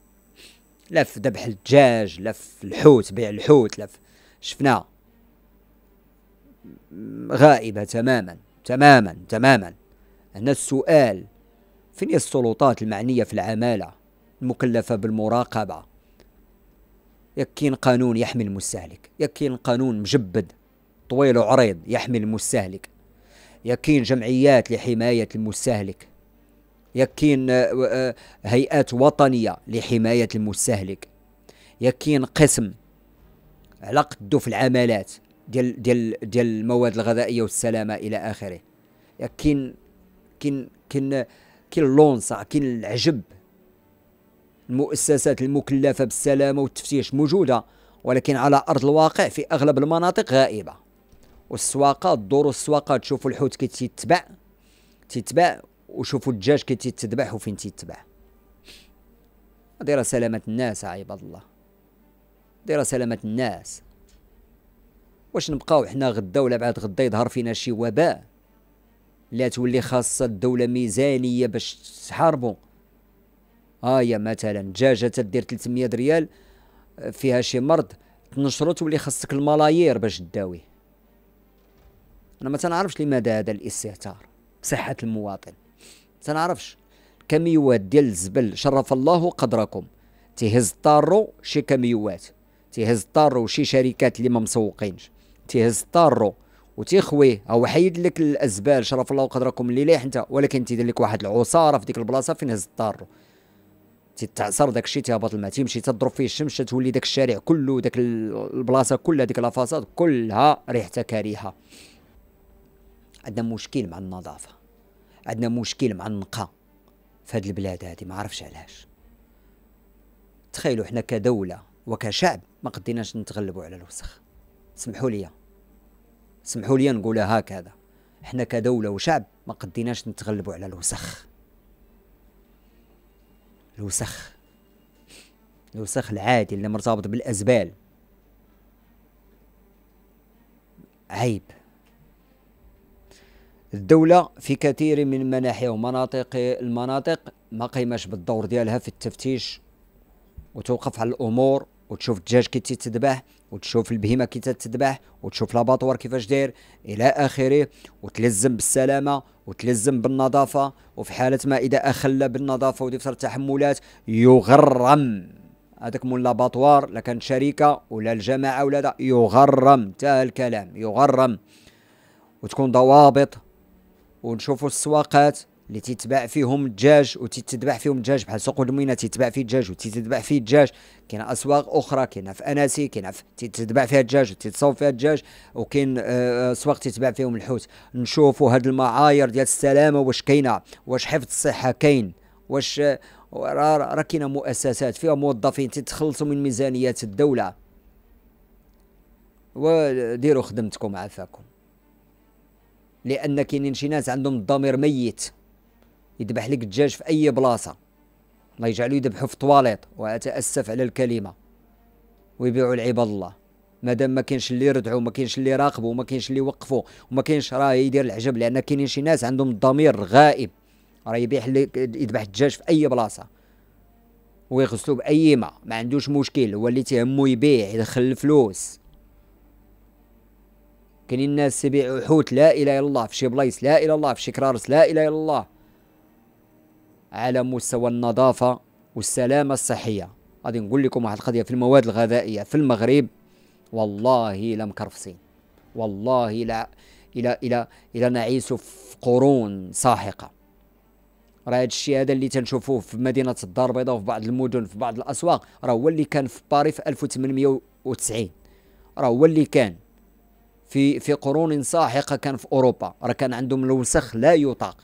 لا في ذبح الدجاج لا في الحوت بيع الحوت لا شفنا غائبة تماما تماما تماما هنا السؤال فين هي السلطات المعنية في العمالة المكلفة بالمراقبة يكين قانون يحمي المستهلك يكين قانون مجبد طويل وعريض يحمي المستهلك يكين جمعيات لحماية المستهلك يكين آه، آه، هيئات وطنية لحماية المستهلك يكين قسم على قدو في العمالات ديال ديال ديال المواد الغذائية والسلامة إلى آخره يكين كين كين كين اللونصة كين العجب المؤسسات المكلفة بالسلامة والتفتيش موجودة ولكن على أرض الواقع في أغلب المناطق غائبة والسواقة دور السواقة تشوفوا الحوت تتبع تتبع وشوفوا الدجاج كي تيتذبح وفين تيتباع هادي سلامة الناس عباد الله هادي سلامة الناس واش نبقاو حنا غدا ولا بعد غدا يظهر فينا شي وباء لا تولي خاصة الدولة ميزانية باش تحاربو هايا آه مثلا دجاجة تدير 300 ريال فيها شي مرض تنشرو تولي خاصك الملايير باش تداويه انا ما تنعرفش لماذا هذا الاستهتار بصحة المواطن تنعرفش كميوات ديال الزبل شرف الله قدركم تيهز طارو شي كميوات تيهز طارو شي شركات اللي ما مسوقينش تيهز طارو وتيخويه هو حيد لك الازبال شرف الله قدركم اللي ليح انت ولكن تيدير لك واحد العصاره في ديك البلاصه فين هز الطارو تتعصر داك الشيء تيهبط الماء تيمشي تضرب فيه الشمس تولي داك الشارع كله داك البلاصه كلها ديك لافاساد كلها ريحتها كريهه عندنا مشكل مع النظافه عندنا مشكل مع النقا في هذه البلاد هذه ما عرفش علاش تخيلوا حنا كدوله وكشعب ما قديناش نتغلبوا على الوسخ سمحوا لي سمحوا لي نقولها هكذا حنا كدوله وشعب ما قديناش نتغلبوا على الوسخ الوسخ الوسخ العادي اللي مرتبط بالازبال عيب الدولة في كثير من مناحي ومناطق المناطق ما قيمش بالدور ديالها في التفتيش وتوقف على الأمور وتشوف الدجاج كي تتذبح وتشوف البهيمه كي تتذبح وتشوف لاباطوار كيفاش داير الى اخره وتلزم بالسلامه وتلزم بالنظافه وفي حاله ما اذا اخل بالنظافه ودفتر التحملات يغرم هذاك مول لاباطوار لا شركه ولا الجماعه ولا دا يغرم تا الكلام يغرم وتكون ضوابط ونشوفوا السواقات اللي تيتباع فيهم الدجاج وتتباع فيهم الدجاج بحال سوق المينا تيتباع فيه الدجاج وتتباع فيه الدجاج كاين اسواق اخرى كاين في اناسي كاين في تتباع فيها الدجاج وتتصاوب فيها الدجاج وكاين اسواق آه، آه، تتباع فيهم الحوت نشوفوا هاد المعايير ديال السلامه واش كاينه واش حفظ الصحه كاين واش راه كاينه مؤسسات فيها موظفين تتخلصوا من ميزانيات الدوله وديروا خدمتكم عافاكم لان كاينين شي ناس عندهم الضمير ميت يذبح لك الدجاج في اي بلاصه الله يجعلو يذبحو في طواليط واتاسف على الكلمه ويبيعوا لعباد الله مادام ما كاينش اللي يردعوا ما كاينش اللي يراقبوا ما كاينش اللي يوقفوا وما كاينش راه يدير العجب لان كاينين شي ناس عندهم الضمير غائب راه يبيح لك يذبح الدجاج في اي بلاصه ويغسلو باي ماء ما عندوش مشكل هو اللي تيهمو يبيع يدخل الفلوس كاين الناس تبيع حوت لا اله الا الله في شي بلايص لا اله الا الله في شي كرارس لا اله الا الله على مستوى النظافه والسلامه الصحيه غادي نقول لكم واحد القضيه في المواد الغذائيه في المغرب والله لا مكرفسين والله لا الى الى الى نعيش في قرون ساحقه راه هذا الشيء هذا اللي تنشوفوه في مدينه الدار البيضاء وفي بعض المدن في بعض الاسواق راه هو اللي كان في باريس في 1890 راه هو اللي كان في في قرون ساحقه كان في اوروبا راه كان عندهم الوسخ لا يطاق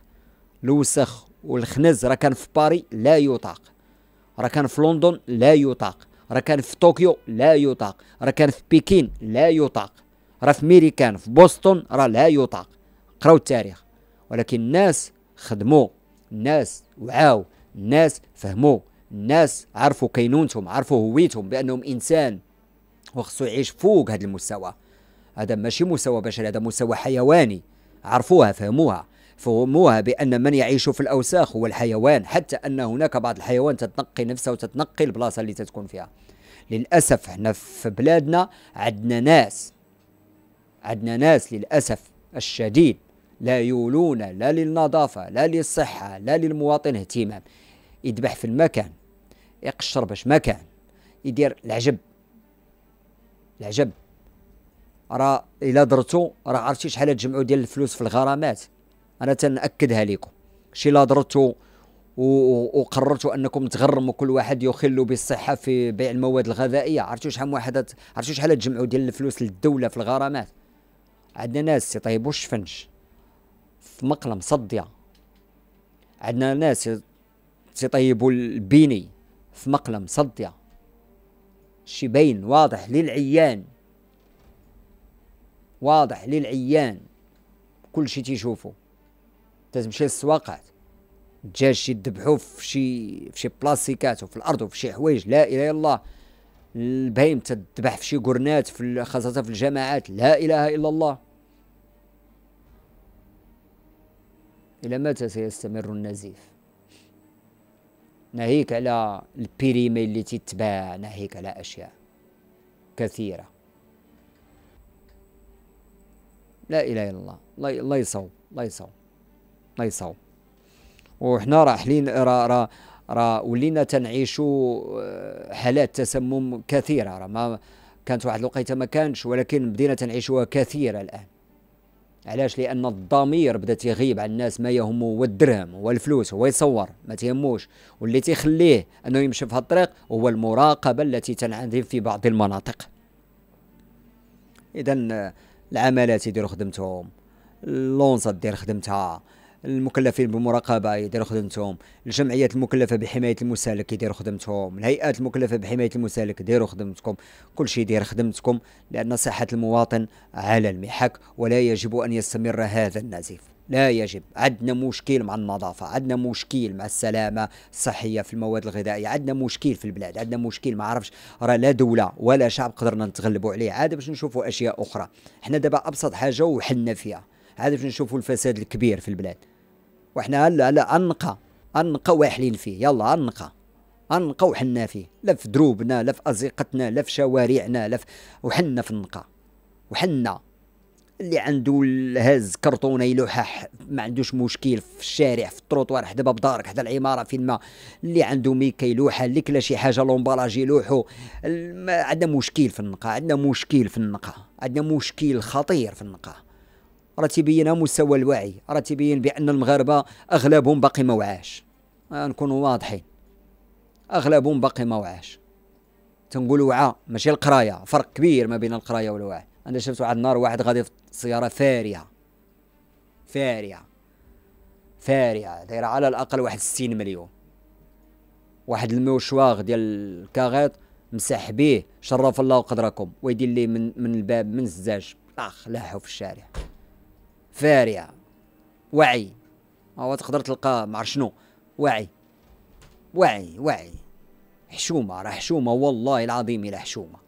الوسخ والخنز راه كان في باري لا يطاق راه كان في لندن لا يطاق راه كان في طوكيو لا يطاق راه كان في بكين لا يطاق راه في ميريكان في بوسطن راه لا يطاق قراو التاريخ ولكن الناس خدموا الناس وعاو الناس فهموا الناس عرفوا كينونتهم عرفوا هويتهم بانهم انسان وخصو يعيش فوق هذا المستوى هذا ماشي مستوى بشري هذا مستوى حيواني عرفوها فهموها فهموها بأن من يعيش في الأوساخ هو الحيوان حتى أن هناك بعض الحيوان تتنقي نفسها وتتنقي البلاصة اللي تتكون فيها للأسف احنا في بلادنا عندنا ناس عندنا ناس للأسف الشديد لا يولون لا للنظافة لا للصحة لا للمواطن اهتمام يذبح في المكان يقشر باش مكان يدير العجب العجب راه الا درتو راه عرفتي شحال تجمعوا ديال الفلوس في الغرامات انا تنأكدها لكم شي لا درتو وقررتوا انكم تغرموا كل واحد يخل بالصحه في بيع المواد الغذائيه عرفتوا شحال واحد عرفتوا شحال تجمعوا ديال الفلوس للدوله في الغرامات عندنا ناس يطيبوا الشفنج في مقلم صديه عندنا ناس يطيبوا البيني في مقلم صديه شي باين واضح للعيان واضح للعيان كل شيء تيشوفو تتمشي للسواقات الدجاج شي ذبحو في شي في شي بلاستيكات وفي الارض وفي شي حوايج لا اله الا الله البهيم تذبح في شي قرنات في خاصه في الجماعات لا اله الا الله الى متى سيستمر النزيف ناهيك على البيريمي اللي تتباع ناهيك على اشياء كثيره لا اله الا الله الله يصوم الله يصوم الله يصوم وحنا راحلين راه راه را ولينا تنعيشوا آه، حالات تسمم كثيره راه ما كانت واحد الوقيته ما كانش ولكن بدينا تنعيشوها كثيره الان علاش لان الضمير بدا تيغيب على الناس ما يهمه هو الدرهم هو الفلوس هو يصور ما تيهموش واللي تيخليه انه يمشي في الطريق هو المراقبه التي تنعذب في بعض المناطق اذا العمالات يديروا خدمتهم اللونصة دير خدمتها المكلفين بالمراقبة يديروا خدمتهم الجمعيات المكلفة بحماية المسالك يديروا خدمتهم الهيئات المكلفة بحماية المسالك يديروا خدمتكم كل شيء يدير خدمتكم لأن صحة المواطن على المحك ولا يجب أن يستمر هذا النزيف لا يجب عندنا مشكل مع النظافة عندنا مشكل مع السلامة الصحية في المواد الغذائية عندنا مشكل في البلاد عندنا مشكل ما عرفش راه لا دولة ولا شعب قدرنا نتغلبوا عليه عاد باش نشوفوا أشياء أخرى حنا دابا أبسط حاجة وحلنا فيها عاد باش نشوفوا الفساد الكبير في البلاد وحنا هلا هلا أنقى أنقى واحلين فيه يلا أنقى أنقى وحنا فيه لا في دروبنا لا في أزقتنا لا في شوارعنا لا في وحنا في النقى وحنا اللي عنده الهز كرتونه لوحه ما عندوش مشكل في الشارع في التروطوار حدا باب دارك حدا العماره فين ما اللي عنده ميكا يلوحها اللي كلا شي حاجه لومبالاج لوحو عندنا مشكل في النقاه عندنا مشكل في النقاه عندنا مشكل خطير في النقاه راه تيبين مستوى الوعي راه تيبين بان المغاربه اغلبهم باقي ما وعاش آه، نكونوا واضحين اغلبهم باقي ما وعاش تنقولوا وعى ماشي القرايه فرق كبير ما بين القرايه والوعي انا شفت واحد النهار واحد غادي في سيارة فارية فارية فارية دايرة على الأقل واحد ستين مليون واحد الموشواغ ديال الكاغيط مسح بيه شرف الله قدركم ويدير ليه من من الباب من الزاج طاخ لاحو في الشارع فارية وعي هو تقدر تلقى مع شنو وعي وعي وعي حشومة راه حشومة والله العظيم إلا حشومة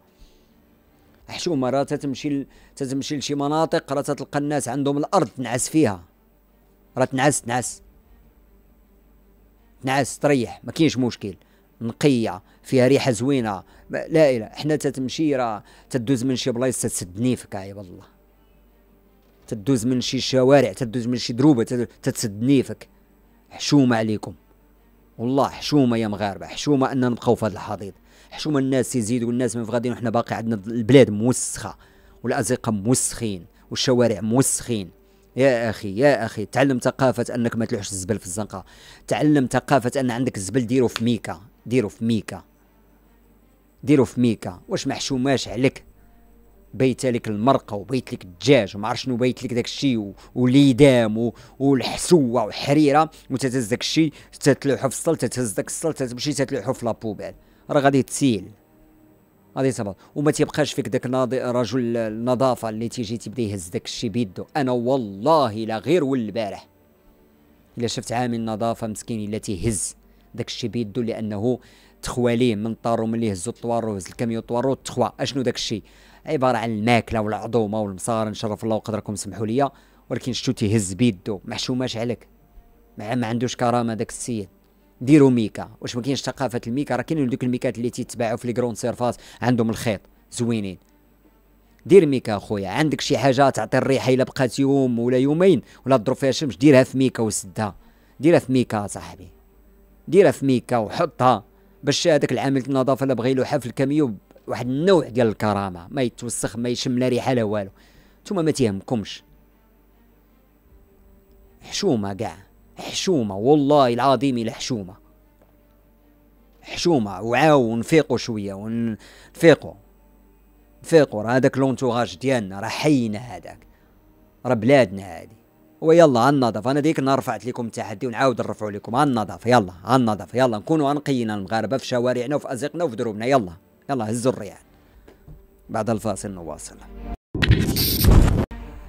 حشومه راه تتمشي تتمشي لشي مناطق راه تتلقى الناس عندهم الارض تنعس فيها راه تنعس تنعس تنعس تريح ما كاينش مشكل نقيه فيها ريحه زوينه لا اله حنا تتمشي راه تدوز من شي بلايص تسد نيفك عيب الله تدوز من شي شوارع تدوز من شي دروبه تتسد نيفك حشومه عليكم والله حشومه يا مغاربه حشومه اننا نبقاو في هذا الحضيض حشومه الناس يزيدوا الناس ما غاديين وحنا باقي عندنا البلاد موسخه والازقه موسخين والشوارع موسخين يا اخي يا اخي تعلم ثقافه انك ما تلوحش الزبل في الزنقه تعلم ثقافه ان عندك الزبل ديرو في ميكا ديرو في ميكا ديرو في ميكا واش محشوماش عليك بيت لك المرقه وبيت لك الدجاج وما عرف شنو بيت لك داكشي وليدام والحسوه وحريره وتتهز داكشي تتلوحو في السلطه تتهز داك السلطه تمشي تتلوحو في لابوبال راه غادي تسيل غادي تهبط وما تيبقاش فيك داك رجل النظافه اللي تيجي تيبدا يهز داك الشيء بيدو انا والله لا غير والبارح الا شفت عامل نظافه مسكين الا تيهز داك الشيء بيدو لانه تخواليه من طارو ملي هزو الطوار هز الكاميو الطوار تخوى اشنو داك الشيء عباره عن الماكله والعظومه والمصار نشرف الله وقدركم سمحوا لي ولكن شتو تيهز بيدو محشوماش عليك ما عندوش كرامه داك السيد ديروا ميكا واش ما كاينش ثقافه الميكا راه كاينين دوك الميكات اللي تيتباعوا في لي كرون سيرفاس عندهم الخيط زوينين دير ميكا اخويا عندك شي حاجه تعطي الريحه الا بقات يوم ولا يومين ولا تضرب فيها الشمس ديرها في ميكا وسدها ديرها في ميكا صاحبي ديرها في ميكا وحطها باش هذاك العامل النظافه اللي بغى يلوحها في الكاميو واحد النوع ديال الكرامه ما يتوسخ ما يشم لا ريحه لا والو نتوما ما تيهمكمش حشومه كاع حشومه والله العظيم الحشومه حشومه وعاو نفيقوا شويه ونفيقوا نفيقوا راه هذاك لونتوراج ديالنا راه حينا هذاك راه بلادنا هادي ويلا على النظافة انا ديك النهار رفعت لكم التحدي ونعاود نرفعو لكم على النظافة يلا على النظافة يلا نكونوا انقينا المغاربة في شوارعنا وفي ازقنا وفي دروبنا يلا يلا هزوا الريال بعد الفاصل نواصل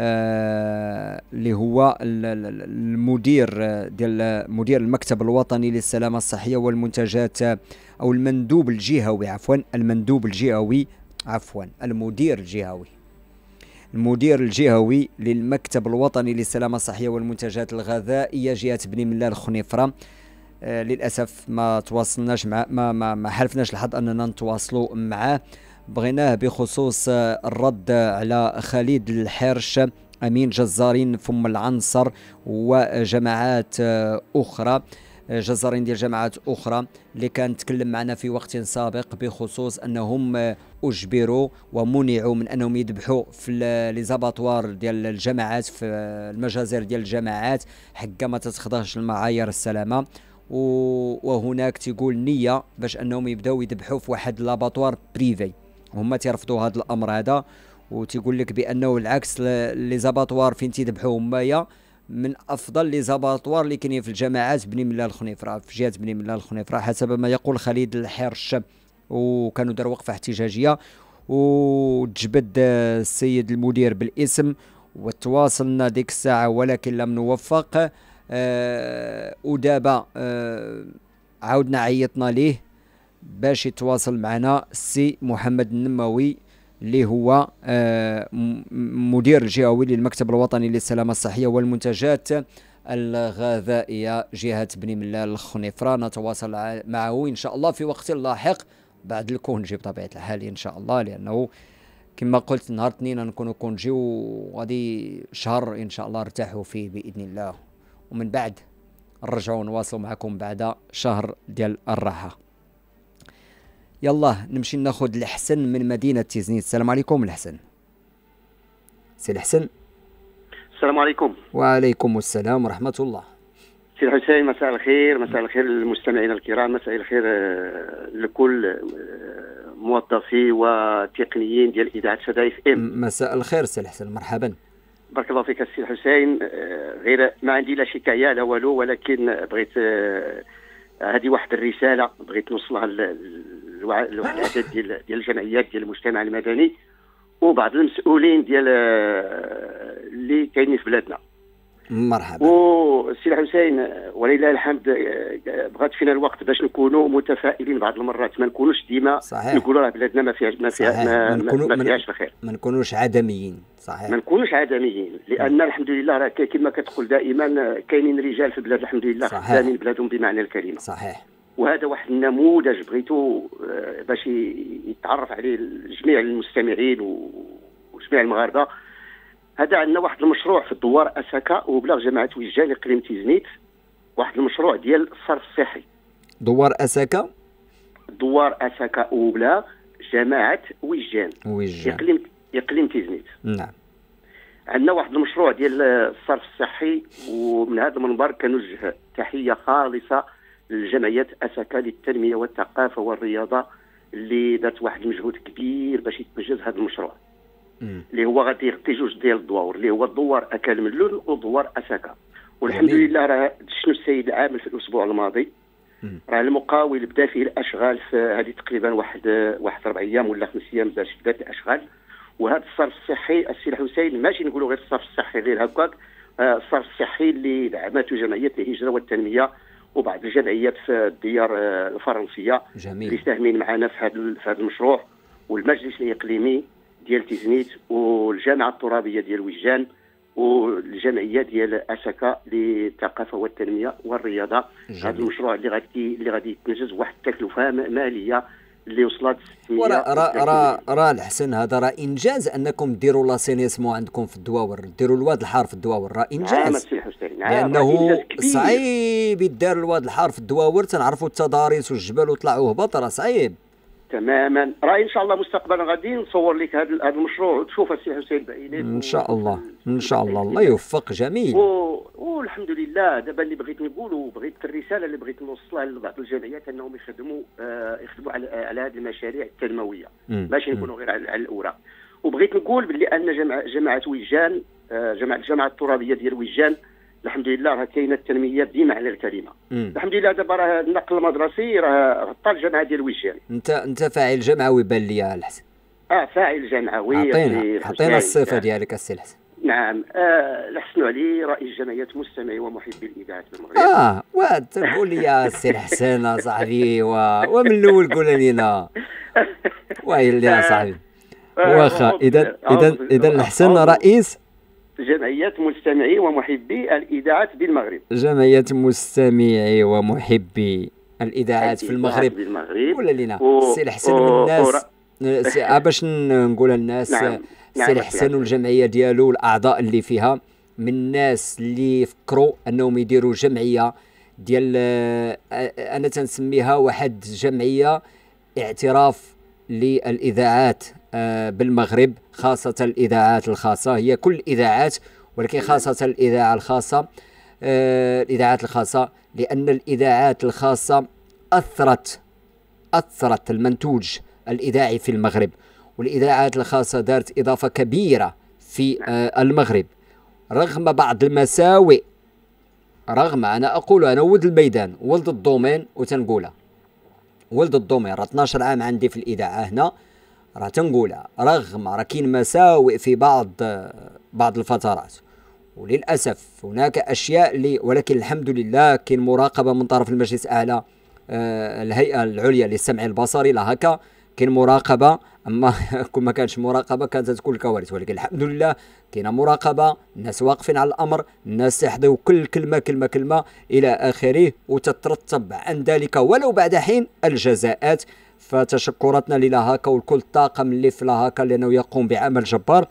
آه، اللي هو المدير آه، ديال آه، مدير المكتب الوطني للسلامه الصحيه والمنتجات او المندوب الجهوي عفوا المندوب الجهوي عفوا المدير الجهوي المدير الجهوي للمكتب الوطني للسلامه الصحيه والمنتجات الغذائيه جهه بني ملال خنيفره للاسف ما تواصلناش مع ما ما, ما حالفناش الحظ اننا نتواصلوا معاه بغيناه بخصوص الرد على خالد الحرش امين جزارين فم العنصر وجماعات اخرى جزارين ديال جماعات اخرى اللي كان تكلم معنا في وقت سابق بخصوص انهم اجبروا ومنعوا من انهم يذبحوا في ليزاباتوار ديال الجماعات في المجازر ديال الجماعات حكا ما تتخضعش المعايير السلامه وهناك تيقول نيه باش انهم يبداو يذبحوا في واحد لاباتوار بريفي هما تيرفضوا هذا الامر هذا وتيقول لك بانه العكس لي زاباطوار فين تيذبحوا همايا من افضل لي زاباطوار اللي كاينين في الجماعات بني ملال الخنيفره في جهه بني ملال الخنيفره حسب ما يقول خالد الحرش وكانوا داروا وقفه احتجاجيه وتجبد السيد المدير بالاسم وتواصلنا ديك الساعه ولكن لم نوفق أه ودابا أه عاودنا عيطنا ليه باش يتواصل معنا السي محمد النماوي اللي هو آه، مدير الجهوي للمكتب الوطني للسلامه الصحيه والمنتجات الغذائيه جهه بني ملال الخنيفره نتواصل معه ان شاء الله في وقت لاحق بعد الكونجي بطبيعه الحال ان شاء الله لانه كما قلت نهار اثنين نكونوا كونجي وغادي شهر ان شاء الله ارتاحوا فيه باذن الله ومن بعد نرجعوا نواصلوا معكم بعد شهر ديال الراحه يلا نمشي ناخذ الحسن من مدينه تيزنيت السلام عليكم الحسن سي الحسن السلام عليكم وعليكم السلام ورحمه الله سي الحسين مساء الخير مساء الخير للمستمعين الكرام مساء الخير آه، لكل آه، موظفي وتقنيين ديال اذاعه شدايف ام مساء الخير سي الحسن مرحبا بارك الله فيك السي الحسين آه، غير ما عندي لا شكايه لا والو ولكن بغيت هذه واحد الرساله بغيت نوصلها الوحدات ديال ديال الجمعيات ديال المجتمع المدني وبعض المسؤولين ديال آه، اللي كاينين في بلادنا مرحبا وسي الحسين ولله الحمد آه، بغات فينا الوقت باش نكونوا متفائلين بعض المرات ما نكونوش ديما نقولوا راه بلادنا ما فيهاش ما فيها ما, ما, ما فيهاش الخير ما نكونوش عدميين صحيح ما نكونوش عدميين لان الحمد لله راه كما كتقول دائما آه، كاينين رجال في البلاد الحمد لله خدامين بلادهم بمعنى الكلمه صحيح وهذا واحد النموذج بغيتو آه، باش يتعرف عليه جميع المستمعين وجميع المغاربه هذا عندنا واحد المشروع في الدوار اساكا وبلغ جماعه وجان اقليم تيزنيت واحد المشروع ديال الصرف الصحي دوار اساكا دوار اساكا وبلغ جماعه وجان وجان اقليم اقليم تيزنيت نعم عندنا واحد المشروع ديال الصرف الصحي ومن هذا المنبر كنوجه تحيه خالصه الجمعيه اساكا للتنميه والثقافه والرياضه اللي دارت واحد المجهود كبير باش يتنجز هذا المشروع اللي هو غادي يغطي جوج ديال الدوار اللي هو الدوار اكل من لون ودوار اساكا والحمد يعني... لله راه شنو السيد العامل في الاسبوع الماضي راه المقاول بدا فيه الاشغال في هذه تقريبا واحد واحد اربع ايام ولا خمس ايام باش بدات الاشغال وهذا الصرف الصحي السي الحسين ماشي نقولوا غير الصرف الصحي غير هكاك آه، الصرف الصحي اللي دعمته جمعيه الهجره والتنميه وبعض الجمعيات في الديار آه، الفرنسيه جميل. اللي ساهمين معنا في هذا في هذا المشروع والمجلس الاقليمي ديال تيزنيت والجامعه الترابيه ديال وجدان والجمعيه ديال اسكا للثقافه والتنميه والرياضه هذا المشروع اللي غادي اللي غادي يتنجز واحد التكلفه ماليه اللي وصلت ورا را را را الحسن هذا راه انجاز انكم ديروا لاسينيسمون عندكم في الدواور ديروا الواد الحار في الدواور نعم، نعم، راه انجاز نعم لانه صعيب يدار الواد الحار في الدواور تنعرفوا التضاريس والجبل وطلعوا هبط راه صعيب تماما راه ان شاء الله مستقبلا غادي نصور لك هذا المشروع وتشوف السي حسين بعينيك ان شاء الله ان شاء الله الله إيه. يوفق جميل و... والحمد لله دابا اللي بغيت نقول بغيت الرساله اللي بغيت نوصلها لبعض الجمعيات انهم يخدموا آه يخدموا على آه على هذه المشاريع التنمويه باش نكونوا غير على, الاوراق وبغيت نقول بلي ان آه، جماعه جماعه ويجان آه جماعه الجماعه الترابيه ديال ويجان آه الحمد لله راه كاينه التنميه ديما على الكلمه مم. الحمد لله دابا راه النقل المدرسي راه غطى الجامعه ديال ويجان انت انت فاعل جمعوي بان لي الحسن اه فاعل جمعوي عطينا عطينا الصفه ديالك السي الحسن نعم آه الحسن علي رئيس جمعيه مستمعي ومحبي الاذاعه المغرب اه وتقول لي السي الحسن صاحبي و... ومن الاول قول لنا ويلي يا صاحبي آه، واخا اذا اذا اذا الحسن رئيس جمعية مستمعي ومحبي الإذاعات بالمغرب جمعية مستمعي ومحبي الإذاعات في المغرب قول ولا لينا و... سي الحسن و... الناس و... باش نقول للناس نعم. سي نعم، الحسن والجمعية ديالو والأعضاء اللي فيها من الناس اللي فكروا أنهم يديروا جمعية ديال أنا تنسميها واحد جمعية اعتراف للإذاعات آه، بالمغرب خاصة الإذاعات الخاصة هي كل الإذاعات ولكن خاصة الإذاعة الخاصة آه، الإذاعات الخاصة لأن الإذاعات الخاصة أثرت أثرت المنتوج الإذاعي في المغرب والإذاعات الخاصة دارت إضافة كبيرة في آه، المغرب رغم بعض المساوئ رغم أنا أقول أنا ولد الميدان ولد الدومين وتنقولها ولد الدومين راه 12 عام عندي في الإذاعة هنا راه تنقولها رغم راه كاين مساوئ في بعض بعض الفترات وللاسف هناك اشياء لي ولكن الحمد لله كاين مراقبه من طرف المجلس الاعلى آه، الهيئه العليا للسمع البصري لا هكا كاين مراقبه اما كون ما كانش مراقبه كانت تكون الكوارث ولكن الحمد لله كاين مراقبه الناس واقفين على الامر الناس يحضروا كل كلمه كلمه كلمه الى اخره وتترتب عن ذلك ولو بعد حين الجزاءات فتشكراتنا للهاكا والكل الطاقم اللي في لهاكا لانه يقوم بعمل جبار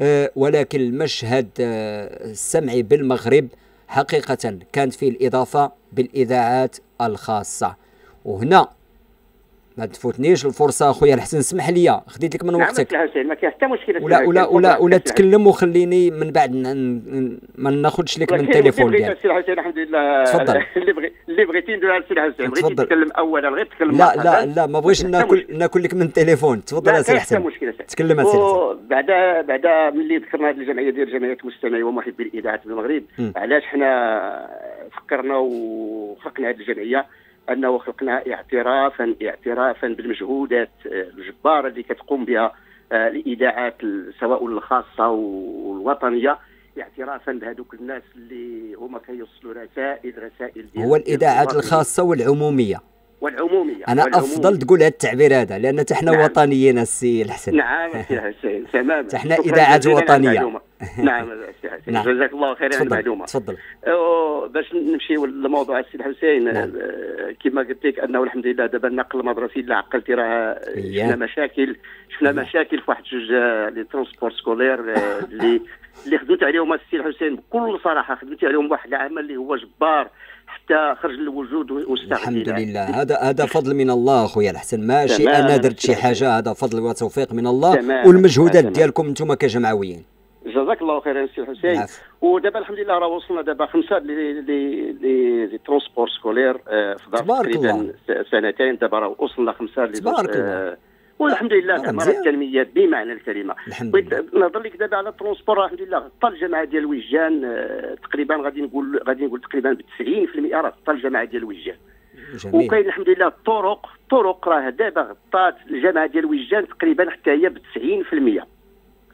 آه، ولكن المشهد السمعي آه، بالمغرب حقيقه كانت فيه الاضافه بالاذاعات الخاصه وهنا ما تفوتنيش الفرصه اخويا الحسن اسمح لي خديت لك من نعم، وقتك ما كاين حتى مشكله ولا ولا ولا ولا تكلم وخليني من بعد ما ناخذش لك من التليفون ديالك يعني. السي حسين الحمد لله تفضل اللي بغي اللي بغيتي ندير السي الحسن بغيتي تتكلم اولا غير تكلم لا لا لا ما بغيتش ناكل ناكل لك من التليفون تفضل السي مشكله تكلم السي الحسن بعد بعدا ملي ذكرنا هذه الجمعيه ديال جمعيه المستمعين ومحبي الاذاعه في المغرب علاش حنا فكرنا وخلقنا هذه الجمعيه انه خلقناها اعترافا اعترافا بالمجهودات آه، الجباره اللي كتقوم بها آه، الاذاعات سواء الخاصه والوطنيه اعترافا بهذوك الناس اللي هما كيوصلوا رسائل رسائل هو الاذاعات الخاصه والعموميه والعموميه انا والعمومية. افضل تقول هذا التعبير هذا لان تحنا نعم. وطنيين السي الحسن نعم السي حسين تماما حنا اذاعات وطنيه نعم السي حسين نعم. جزاك الله خير على المعلومه تفضل باش نمشي لموضوع السي الحسين نعم. آه، كما قلت لك انه الحمد لله دابا النقل المدرسي اللي عقلتي راه شفنا مشاكل شفنا مشاكل في واحد جوج آه، لي ترونسبور سكولير اللي آه، اللي خدمت عليهم السي الحسين بكل صراحه خدمت عليهم واحد العمل اللي هو جبار حتى خرج الوجود واستعمل الحمد لله هذا هذا فضل من الله خويا الحسن ماشي انا درت شي حاجه هذا فضل وتوفيق من الله والمجهودات ديالكم انتم كجمعويين جزاك الله خير سي حسين ودابا الحمد لله راه وصلنا دابا خمسه لي لي لي ترونسبور سكولير آه، في دار تقريبا سنتين دابا راه وصلنا خمسه تبارك آه، الله والحمد لله تعمرت التنميه بمعنى الكلمه نهضر لك دابا على الترونسبور الحمد لله غطى الجامعه ديال وجان آه، تقريبا غادي نقول غادي نقول تقريبا ب 90% راه غطى الجامعه ديال وجان وكاين الحمد لله الطرق الطرق راه دابا غطات الجامعه ديال وجان تقريبا حتى هي ب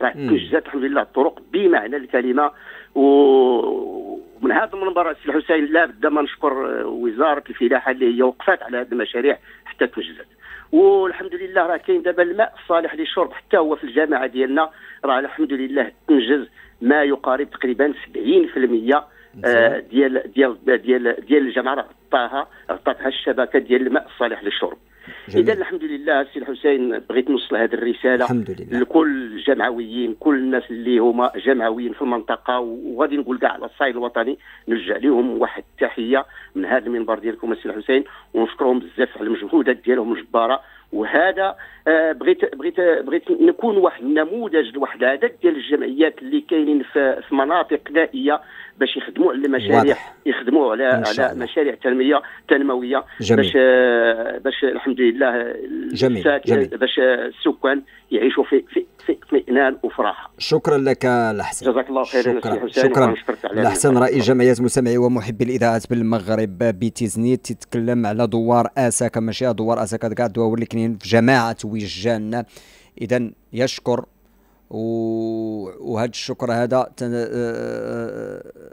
90% راه توجدت الحمد لله الطرق بمعنى الكلمه ومن هذا المنبر السي الحسين لا بد ما نشكر آه، وزاره الفلاحه اللي هي وقفات على هذه المشاريع حتى توجدت والحمد لله راه كاين دابا الماء الصالح للشرب حتى هو في الجامعه ديالنا راه الحمد لله تنجز ما يقارب تقريبا 70% آه ديال ديال ديال ديال الجامعه راه عطاها عطاتها الشبكه ديال الماء الصالح للشرب اذا الحمد لله السي الحسين بغيت نوصل هذه الرساله الحمد لله. لكل الجمعويين كل الناس اللي هما جمعويين في المنطقه وغادي نقول كاع على الصعيد الوطني نوجه لهم واحد التحيه من هذا المنبر ديالكم السي الحسين ونشكرهم بزاف على المجهودات ديالهم الجباره وهذا آه، بغيت بغيت بغيت نكون واحد النموذج لواحد العدد ديال الجمعيات اللي كاينين في مناطق نائيه باش يخدموا على مشاريع واضح. يخدموا على على مشاريع تنميه تنمويه جميل. باش باش الحمد لله جميل. جميل. باش السكان يعيشوا في في في اطمئنان وفراحه شكرا لك الاحسن جزاك الله خير شكرا شكرا الاحسن رئيس جمعيه مستمعي ومحبي الاذاعات بالمغرب بتيزنيت تتكلم على دوار اساكا ماشي دوار اساكا كاع دوار اللي كاينين في جماعه وجان اذا يشكر وهذا الشكر هذا آه، آه، آه،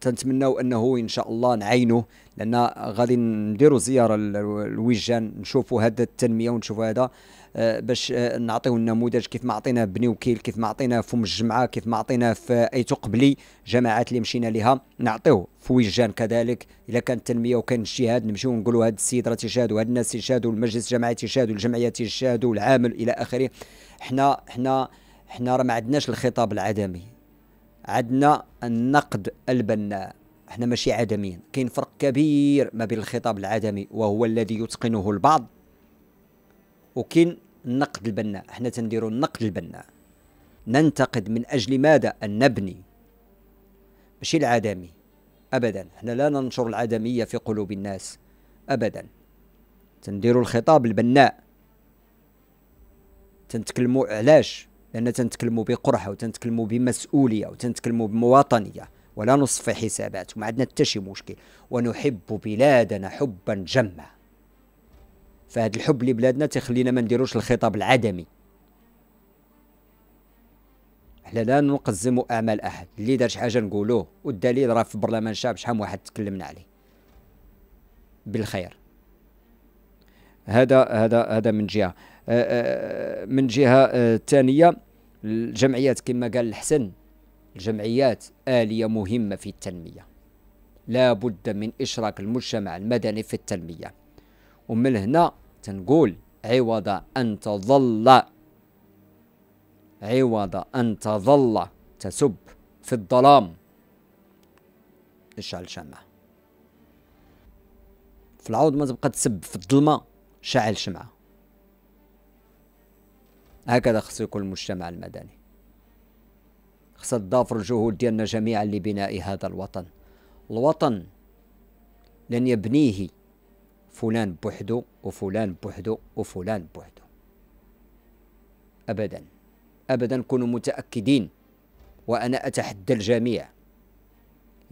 تنتمناو انه ان شاء الله نعينه لان غادي نديروا زياره للوجان نشوفوا هذا التنميه ونشوفوا هذا باش نعطيو النموذج كيف ما عطيناه بني وكيل كيف ما عطيناه في ام الجمعه كيف ما عطيناه في ايتو قبلي جماعات اللي مشينا لها نعطيوه في وجان كذلك اذا كانت تنميه وكان اجتهاد نمشيو نقولوا هذا السيد راه تيشهد وهاد الناس تيشهدوا والمجلس الجماعي تيشهد والجمعيه تيشهد والعامل الى اخره حنا حنا حنا راه ما عندناش الخطاب العدمي عندنا النقد البناء حنا ماشي عدميين كاين فرق كبير ما بين الخطاب العدمي وهو الذي يتقنه البعض وكاين النقد البناء حنا تنديروا النقد البناء ننتقد من اجل ماذا ان نبني ماشي العدمي ابدا حنا لا ننشر العدميه في قلوب الناس ابدا تنديروا الخطاب البناء تنتكلموا علاش لان تنتكلموا بقرحه وتنتكلموا بمسؤوليه وتنتكلموا بمواطنيه ولا نصفي حسابات وما عندنا حتى شي مشكل ونحب بلادنا حبا جما فهاد الحب لبلادنا تخلينا ما نديروش الخطاب العدمي حنا لا نقزم اعمال احد اللي دار شي حاجه نقولوه والدليل راه في برلمان شاب شحال واحد تكلمنا عليه بالخير هذا هذا هذا من جهه آه، آه، آه، من جهه ثانيه الجمعيات كما قال الحسن الجمعيات آلية مهمة في التنمية لا بد من إشراك المجتمع المدني في التنمية ومن هنا تنقول عوض أن تظل عوض أن تظل تسب في الظلام اشعل شمعة في العوض ما تبقى تسب في الظلمة شعل شمعة هكذا خص يكون المجتمع المدني خص تضافر الجهود ديالنا جميعا لبناء هذا الوطن الوطن لن يبنيه فلان بوحدو وفلان بوحدو وفلان بوحدو أبدا أبدا كونوا متأكدين وأنا أتحدى الجميع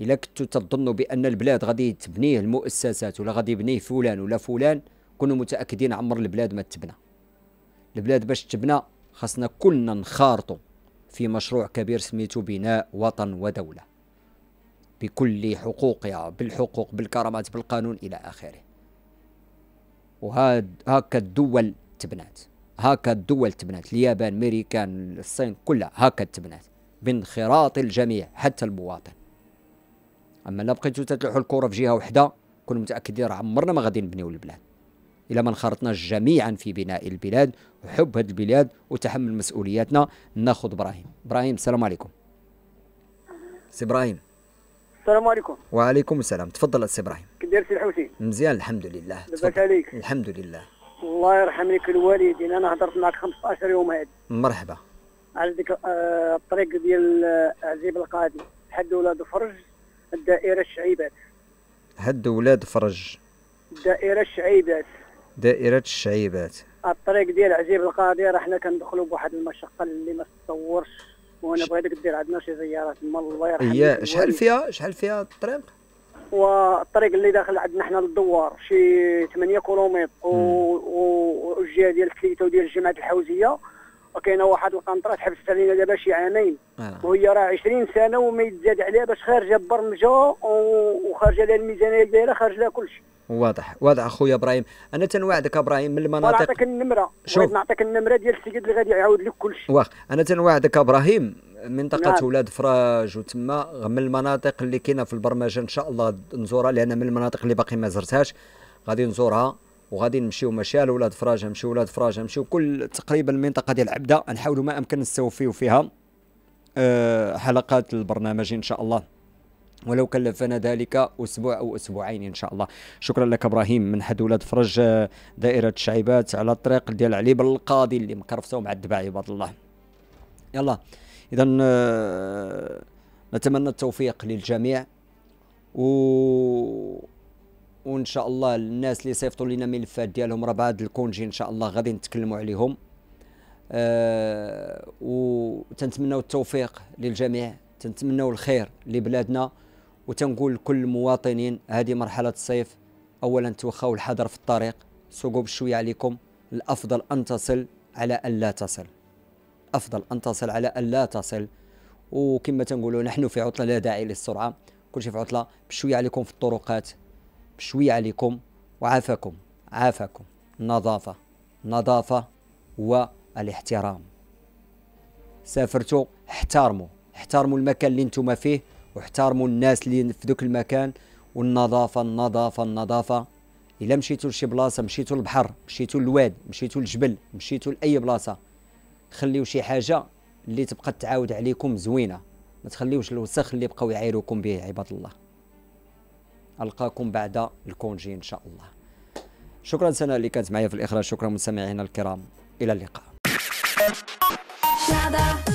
إلا كنتوا تظنوا بأن البلاد غادي تبنيه المؤسسات ولا غادي يبنيه فلان ولا فلان كونوا متأكدين عمر البلاد ما تبنى البلاد باش تبنى خاصنا كلنا نخارطوا في مشروع كبير سميتو بناء وطن ودولة بكل حقوقها بالحقوق بالكرامات بالقانون إلى آخره وهاد هكا الدول تبنات هكا الدول تبنات اليابان امريكان الصين كلها هكا تبنات بانخراط الجميع حتى المواطن اما لا بقيتو تتلوحوا الكره في جهه وحده كون متاكدين راه عمرنا ما غادي نبنيو البلاد الا ما انخرطناش جميعا في بناء البلاد حب هذه البلاد وتحمل مسؤولياتنا ناخذ ابراهيم ابراهيم السلام عليكم سي ابراهيم السلام عليكم وعليكم السلام تفضل سي ابراهيم كي داير سي الحوسي مزيان الحمد لله لاباس عليك الحمد لله الله يرحم لك الوالدين انا هضرت معك 15 يوم هذا مرحبا على ديك آه، الطريق ديال آه، عزيب القاضي حد ولاد فرج الدائره الشعيبات هد ولاد فرج دائره الشعيبات دائره الشعيبات الطريق ديال عجيب القادر احنا كندخلوا بواحد المشقه اللي ما تصورش وانا بغيتك دير عندنا شي زيارات تما الله يرحم هي شحال فيها شحال فيها الطريق والطريق اللي داخل عندنا حنا للدوار شي 8 كيلومتر والجهه ديال كليته وديال جماعه الحوزيه وكاين واحد القنطره تحبس علينا دابا شي عامين آه. نعم. وهي راه 20 سنه وما يتزاد عليها باش خارجه برمجه وخارجه لها الميزانيه ديالها خارج لها كلشي واضح واضح اخويا ابراهيم انا تنوعدك ابراهيم من المناطق نعطيك النمره شوف نعطيك النمره ديال السيد اللي غادي يعاود لك كلشي واخ انا تنوعدك ابراهيم منطقه نعم. ولاد فراج وتما من المناطق اللي كاينه في البرمجه ان شاء الله نزورها لان من المناطق اللي باقي ما زرتهاش غادي نزورها وغادي نمشيو ماشي على ولاد فراج نمشيو ولاد فراج نمشيو كل تقريبا المنطقه ديال عبده نحاولوا ما امكن نستوفيو فيها آه، حلقات البرنامج ان شاء الله ولو كلفنا ذلك اسبوع او اسبوعين ان شاء الله شكرا لك ابراهيم من حد ولاد فرج دائره الشعيبات على الطريق ديال علي بن القاضي اللي مكرفسو مع الدبع عباد الله يلا اذا آه، نتمنى التوفيق للجميع و وان شاء الله الناس اللي صيفطوا لنا ملفات ديالهم راه بعد الكونجي ان شاء الله غادي نتكلموا عليهم أه وتنتمنوا التوفيق للجميع تنتمناو الخير لبلادنا وتنقول لكل المواطنين هذه مرحله الصيف اولا توخاو الحذر في الطريق سوقوا بشويه عليكم الافضل ان تصل على ان لا تصل افضل ان تصل على ان لا تصل وكما تنقولوا نحن في عطله لا داعي للسرعه كل شيء في عطله بشويه عليكم في الطرقات شوي عليكم وعافاكم عافاكم النظافة النظافة والاحترام سافرتوا احترموا احترموا المكان اللي انتم فيه واحترموا الناس اللي في ذوك المكان والنظافة النظافة النظافة إلا مشيتوا لشي بلاصة مشيتوا للبحر مشيتوا للواد مشيتوا للجبل مشيتوا لأي بلاصة خليوا شي حاجة اللي تبقى تعاود عليكم زوينة ما تخليوش الوسخ اللي بقاو يعايروكم به عباد الله القاكم بعد الكونجي ان شاء الله شكرا سنة اللي كانت معايا في الاخراج شكرا مستمعينا الكرام الى اللقاء